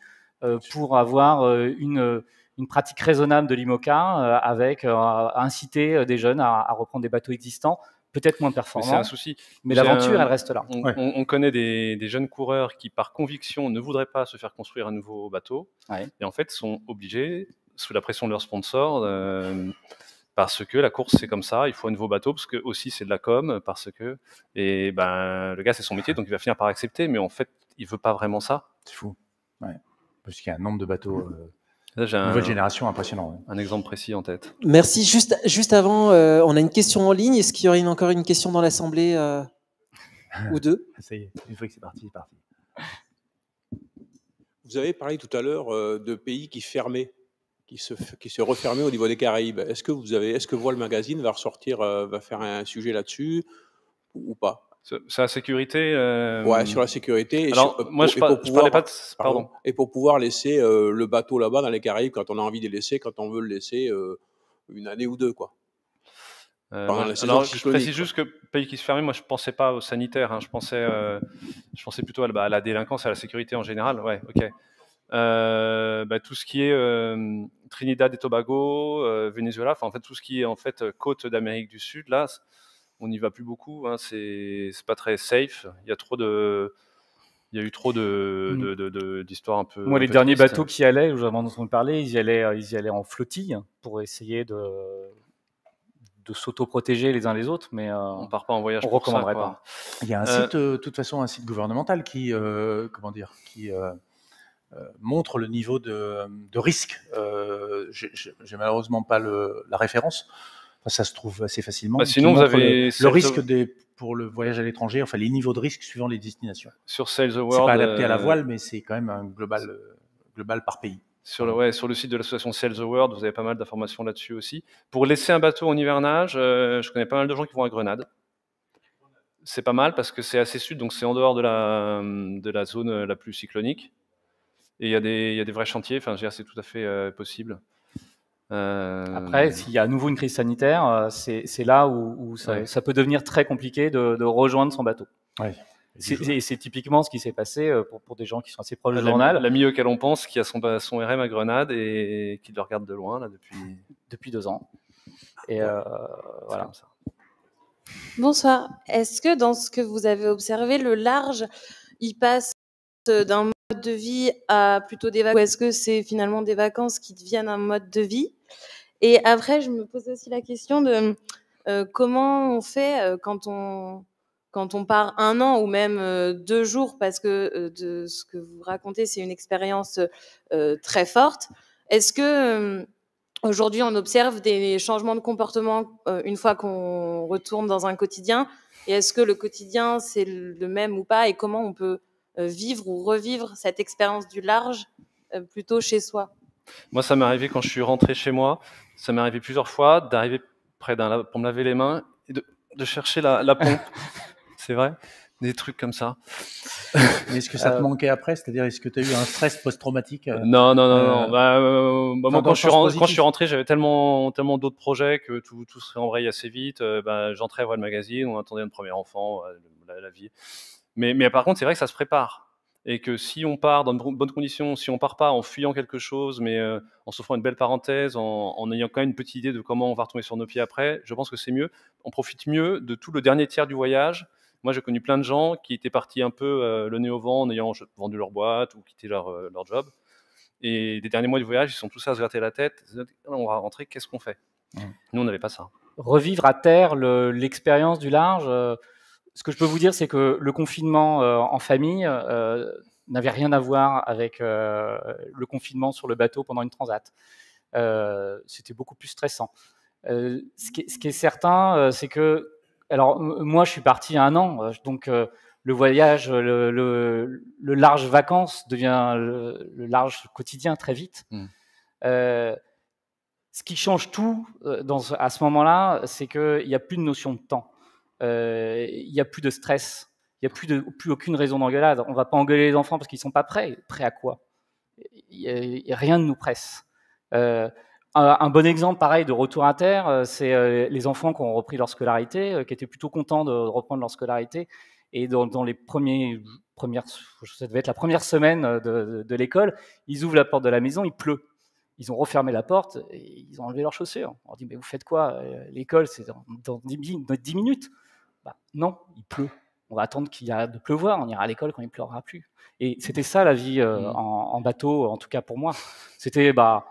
pour avoir une une pratique raisonnable de l'IMOCA avec inciter des jeunes à reprendre des bateaux existants peut-être moins performant, C'est un souci. Mais l'aventure, elle reste là. On, connaît des, jeunes coureurs qui, par conviction, ne voudraient pas se faire construire un nouveau bateau et en fait sont obligés, sous la pression de leurs sponsor, euh, parce que la course c'est comme ça, il faut un nouveau bateau parce que aussi c'est de la com, parce que et ben le gars c'est son métier donc il va finir par accepter, mais en fait il veut pas vraiment ça. C'est fou, ouais. parce qu'il y a un nombre de bateaux. Euh, une Nouvelle génération, impressionnante. Un exemple précis en tête. Merci. Juste, juste avant, euh, on a une question en ligne. Est-ce qu'il y aurait encore une question dans l'Assemblée euh, ou deux *laughs* Ça une fois que c'est parti, c'est parti. Vous avez parlé tout à l'heure euh, de pays qui fermaient, qui se, qui se refermaient au niveau des Caraïbes. Est-ce que vous avez, est-ce que Voile Magazine va ressortir, va faire un sujet là-dessus ou pas sur la sécurité euh, Ouais, sur la sécurité. Et euh, pour, je, pouvoir, et pour pouvoir laisser euh, le bateau là-bas dans les Caraïbes quand on a envie de laisser, quand on veut le laisser une année ou deux, quoi. Alors, je précise juste que pays qui se fermait, moi je pensais pas au sanitaire, hein. je pensais, je pensais plutôt bah, à, la délinquance, à la sécurité en général. Ouais, ok. Bah, tout ce qui est Trinidad et Tobago, Venezuela, enfin en fait tout ce qui est en fait côte d'Amérique du Sud, là, on n'y va plus beaucoup. Hein, c'est pas très safe. Il y a trop de il y eu trop mm. de, d'histoires un peu. Moi, les derniers bateaux qui allaient, dont entendu parler, ils y allaient, euh, ils y allaient en flottille pour essayer de, de s'auto-protéger les uns les autres, mais euh, on part pas en voyage. On pour recommanderait pas. Il y a un euh, site, de toute façon, un site gouvernemental qui, comment dire, qui montre le niveau de, de risque. j'ai malheureusement pas la référence ça se trouve assez facilement. Bah, sinon, vous avez le, risque des pour le voyage à l'étranger, enfin les niveaux de risque suivant les destinations. Sur Sales World, c'est pas adapté à la euh, voile, mais c'est quand même un global, euh, global par pays. Sur le, ouais, sur le site de l'association Sales World, vous avez pas mal d'informations là-dessus aussi. Pour laisser un bateau en hivernage, euh, je connais pas mal de gens qui vont à Grenade. C'est pas mal parce que c'est assez sud, donc c'est en dehors de la, hum, de la zone la plus cyclonique. Et il y, y, a des vrais chantiers, enfin, c'est tout à fait possible. Après, euh, s'il y a à nouveau une crise sanitaire, euh, c'est là où, ça, peut devenir très compliqué de, rejoindre son bateau. Et c'est typiquement ce qui s'est passé euh, pour, des gens qui sont assez proches du journal. L'ami auquel on pense, qui a son, bah, son RM à Grenade et qui le regarde de loin là, depuis... depuis deux ans. Et voilà. Bonsoir. Est-ce que dans ce que vous avez observé, le large, il passe d'un mode de vie à plutôt des vacances Ou est-ce que c'est finalement des vacances qui deviennent un mode de vie et après, je me posais aussi la question de euh, comment on fait euh, quand on quand on part un an ou même euh, deux jours, parce que de ce que vous racontez, c'est une expérience très forte. Est-ce que aujourd'hui, on observe des changements de comportement une fois qu'on retourne dans un quotidien Et est-ce que le quotidien, c'est le même ou pas Et comment on peut vivre ou revivre cette expérience du large plutôt chez soi moi, ça m'est arrivé quand je suis rentré chez moi, ça m'est arrivé plusieurs fois d'arriver près d'un pour me laver les mains et de, chercher la, pompe. *laughs* c'est vrai des trucs comme ça. Mais est-ce que ça te euh, manquait après C'est-à-dire, est-ce que tu as eu un stress post-traumatique euh, Non, non, non, quand, je quand, je suis rentré, j'avais tellement, tellement d'autres projets que tout, tout en vrai assez vite. Euh, bah, j'entrais voir le magazine, on attendait un premier enfant, la, la, vie. Mais, mais par contre, c'est vrai que ça se prépare et que si on part dans de bonnes conditions, si on part pas en fuyant quelque chose, mais euh, en s'offrant une belle parenthèse, en, ayant quand même une petite idée de comment on va retomber sur nos pieds après, je pense que c'est mieux. On profite mieux de tout le dernier tiers du voyage. Moi, j'ai connu plein de gens qui étaient partis un peu euh, le nez au vent en ayant vendu leur boîte ou quitté leur, euh, leur job. Et des derniers mois du voyage, ils sont tous à se gratter la tête. On va rentrer, qu'est-ce qu'on fait mmh. Nous, on n'avait pas ça. Revivre à terre l'expérience du large ce que je peux vous dire, c'est que le confinement euh, en famille euh, n'avait rien à voir avec euh, le confinement sur le bateau pendant une transat. C'était beaucoup plus stressant. Ce qui, est, certain, c'est que, alors moi, je suis parti un an, donc le voyage, le, large vacances devient le, large quotidien très vite. Mmh. ce qui change tout dans, à ce moment-là, c'est qu'il n'y a plus de notion de temps. Euh, il n'y a plus de stress, il n'y a plus, plus aucune raison d'engueulade. On ne va pas engueuler les enfants parce qu'ils ne sont pas prêts. Prêts à quoi Rien ne nous presse. Euh, un, bon exemple, pareil, de retour à terre, euh, c'est les enfants qui ont repris leur scolarité, qui étaient plutôt contents de reprendre leur scolarité. Et dans, les premiers, premières, ça devait être la première semaine de, l'école, ils ouvrent la porte de la maison, il pleut. Ils ont refermé la porte et ils ont enlevé leurs chaussures. On leur dit, mais vous faites quoi L'école, c'est dans, 10 minutes non, il pleut. On va attendre qu'il y de pleuvoir, on ira à l'école quand il pleurera plus. Et c'était ça la vie euh, mmh. en, bateau, en tout cas pour moi. C'était bah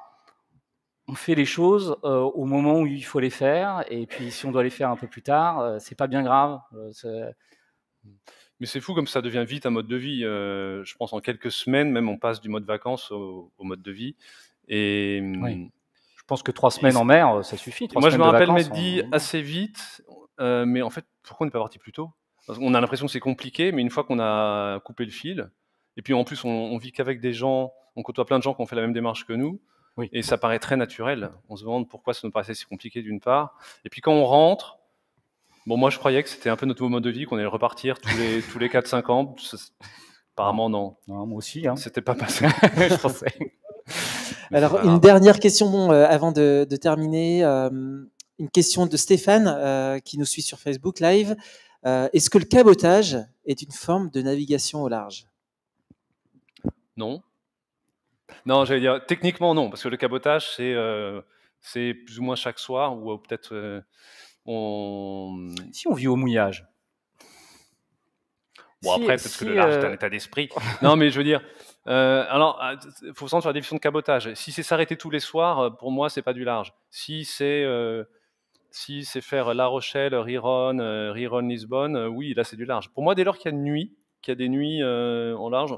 on fait les choses euh, au moment où il faut les faire, et puis si on doit les faire un peu plus tard, euh, c'est pas bien grave. Mais c'est fou comme ça devient vite un mode de vie. je pense en quelques semaines, même on passe du mode vacances au, mode de vie. Et mmh, je pense que trois semaines en mer, ça suffit. Moi, je me rappelle m'être dit assez vite, mais en fait, pourquoi on n'est pas parti plus tôt Parce On a l'impression que c'est compliqué, mais une fois qu'on a coupé le fil, et puis en plus, on, vit qu'avec des gens, on côtoie plein de gens qui ont fait la même démarche que nous, et ça paraît très naturel. On se demande pourquoi ça nous paraissait si compliqué d'une part. Et puis quand on rentre, bon, moi je croyais que c'était un peu notre mode de vie, qu'on allait repartir tous les, *laughs* tous les 4-5 ans. Apparemment, non. moi aussi. Hein. C'était pas passé. *laughs* *laughs* Alors, une dernière question euh, avant de, terminer. Euh, une question de Stéphane euh, qui nous suit sur Facebook Live. Euh, est-ce que le cabotage est une forme de navigation au large Non. Non, j'allais dire techniquement non, parce que le cabotage, c'est euh, c'est plus ou moins chaque soir, ou peut-être on... Si on vit au mouillage. Bon, après, peut-être que le large c'est un état d'esprit. non, mais je veux dire, alors, il ah, faut se rendre sur la définition de cabotage. Si c'est s'arrêter tous les soirs, pour moi, c'est pas du large. Si c'est si c'est faire euh, La Rochelle, Riron, euh, Riron, euh, Lisbonne, oui, là c'est du large. Pour moi, dès lors qu'il y a nuit, qu'il y a des nuits en large,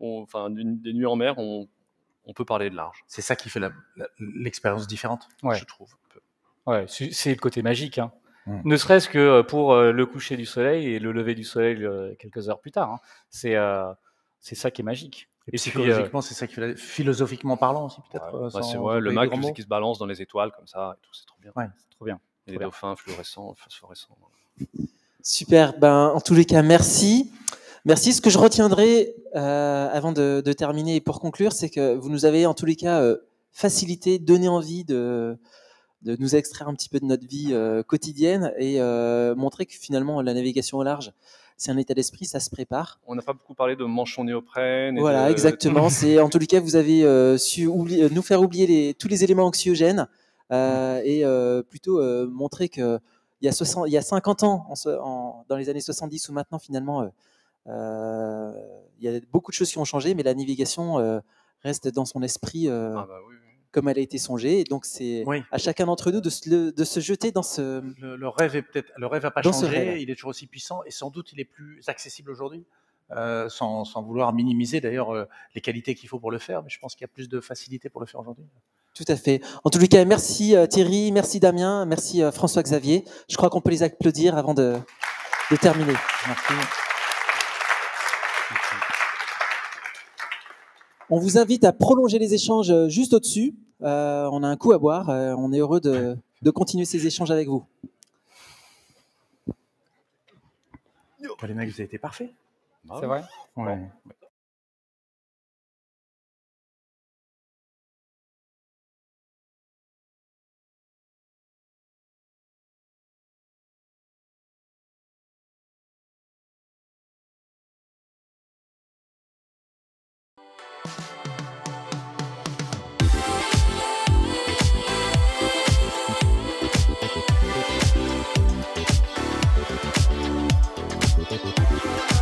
enfin des nuits en mer, on, peut parler de large. C'est ça qui fait l'expérience différente, je trouve. Ouais, c'est le côté magique. Hein. Mmh. Ne serait-ce que pour le coucher du soleil et le lever du soleil quelques heures plus tard. Hein. C'est ça qui est magique. Et, psychologiquement, euh, c'est ça qui fait philosophiquement parlant aussi peut-être. Euh, c'est vrai, le mag qui se balance dans les étoiles comme ça et tout, c'est trop bien. c'est trop bien. les dauphins fluorescents, phosphorescents. Super. Ben, en tous les cas, merci. Merci. Ce que je retiendrai euh, avant de, terminer et pour conclure, c'est que vous nous avez en tous les cas facilité, donné envie de, de, nous extraire un petit peu de notre vie quotidienne et montrer que finalement la navigation au large, c'est un état d'esprit, ça se prépare. On n'a pas beaucoup parlé de manchon néoprène. voilà, exactement. *laughs* c'est en tous les cas, vous avez euh, su euh, nous faire oublier tous les éléments anxiogènes euh, mm. et plutôt montrer que il y a 50 ans, dans les années 70 ou maintenant finalement, il y a beaucoup de choses qui ont changé, mais la navigation reste dans son esprit. Ah bah oui comme elle a été songée. Et donc, c'est à chacun d'entre nous de se, de se, jeter dans ce. Le, rêve est peut-être, le rêve n'a pas changé. Il est toujours aussi puissant et sans doute il est plus accessible aujourd'hui. Euh, sans, sans, vouloir minimiser d'ailleurs euh, les qualités qu'il faut pour le faire, mais je pense qu'il y a plus de facilité pour le faire aujourd'hui. Tout à fait. En tout cas, merci euh, Thierry, merci Damien, merci François-Xavier. Je crois qu'on peut les applaudir avant de, de terminer. Merci. On vous invite à prolonger les échanges euh, juste au-dessus. Euh, on a un coup à boire. Euh, on est heureux de, continuer ces échanges avec vous. les mecs, vous avez été parfait. C'est vrai. Thank you.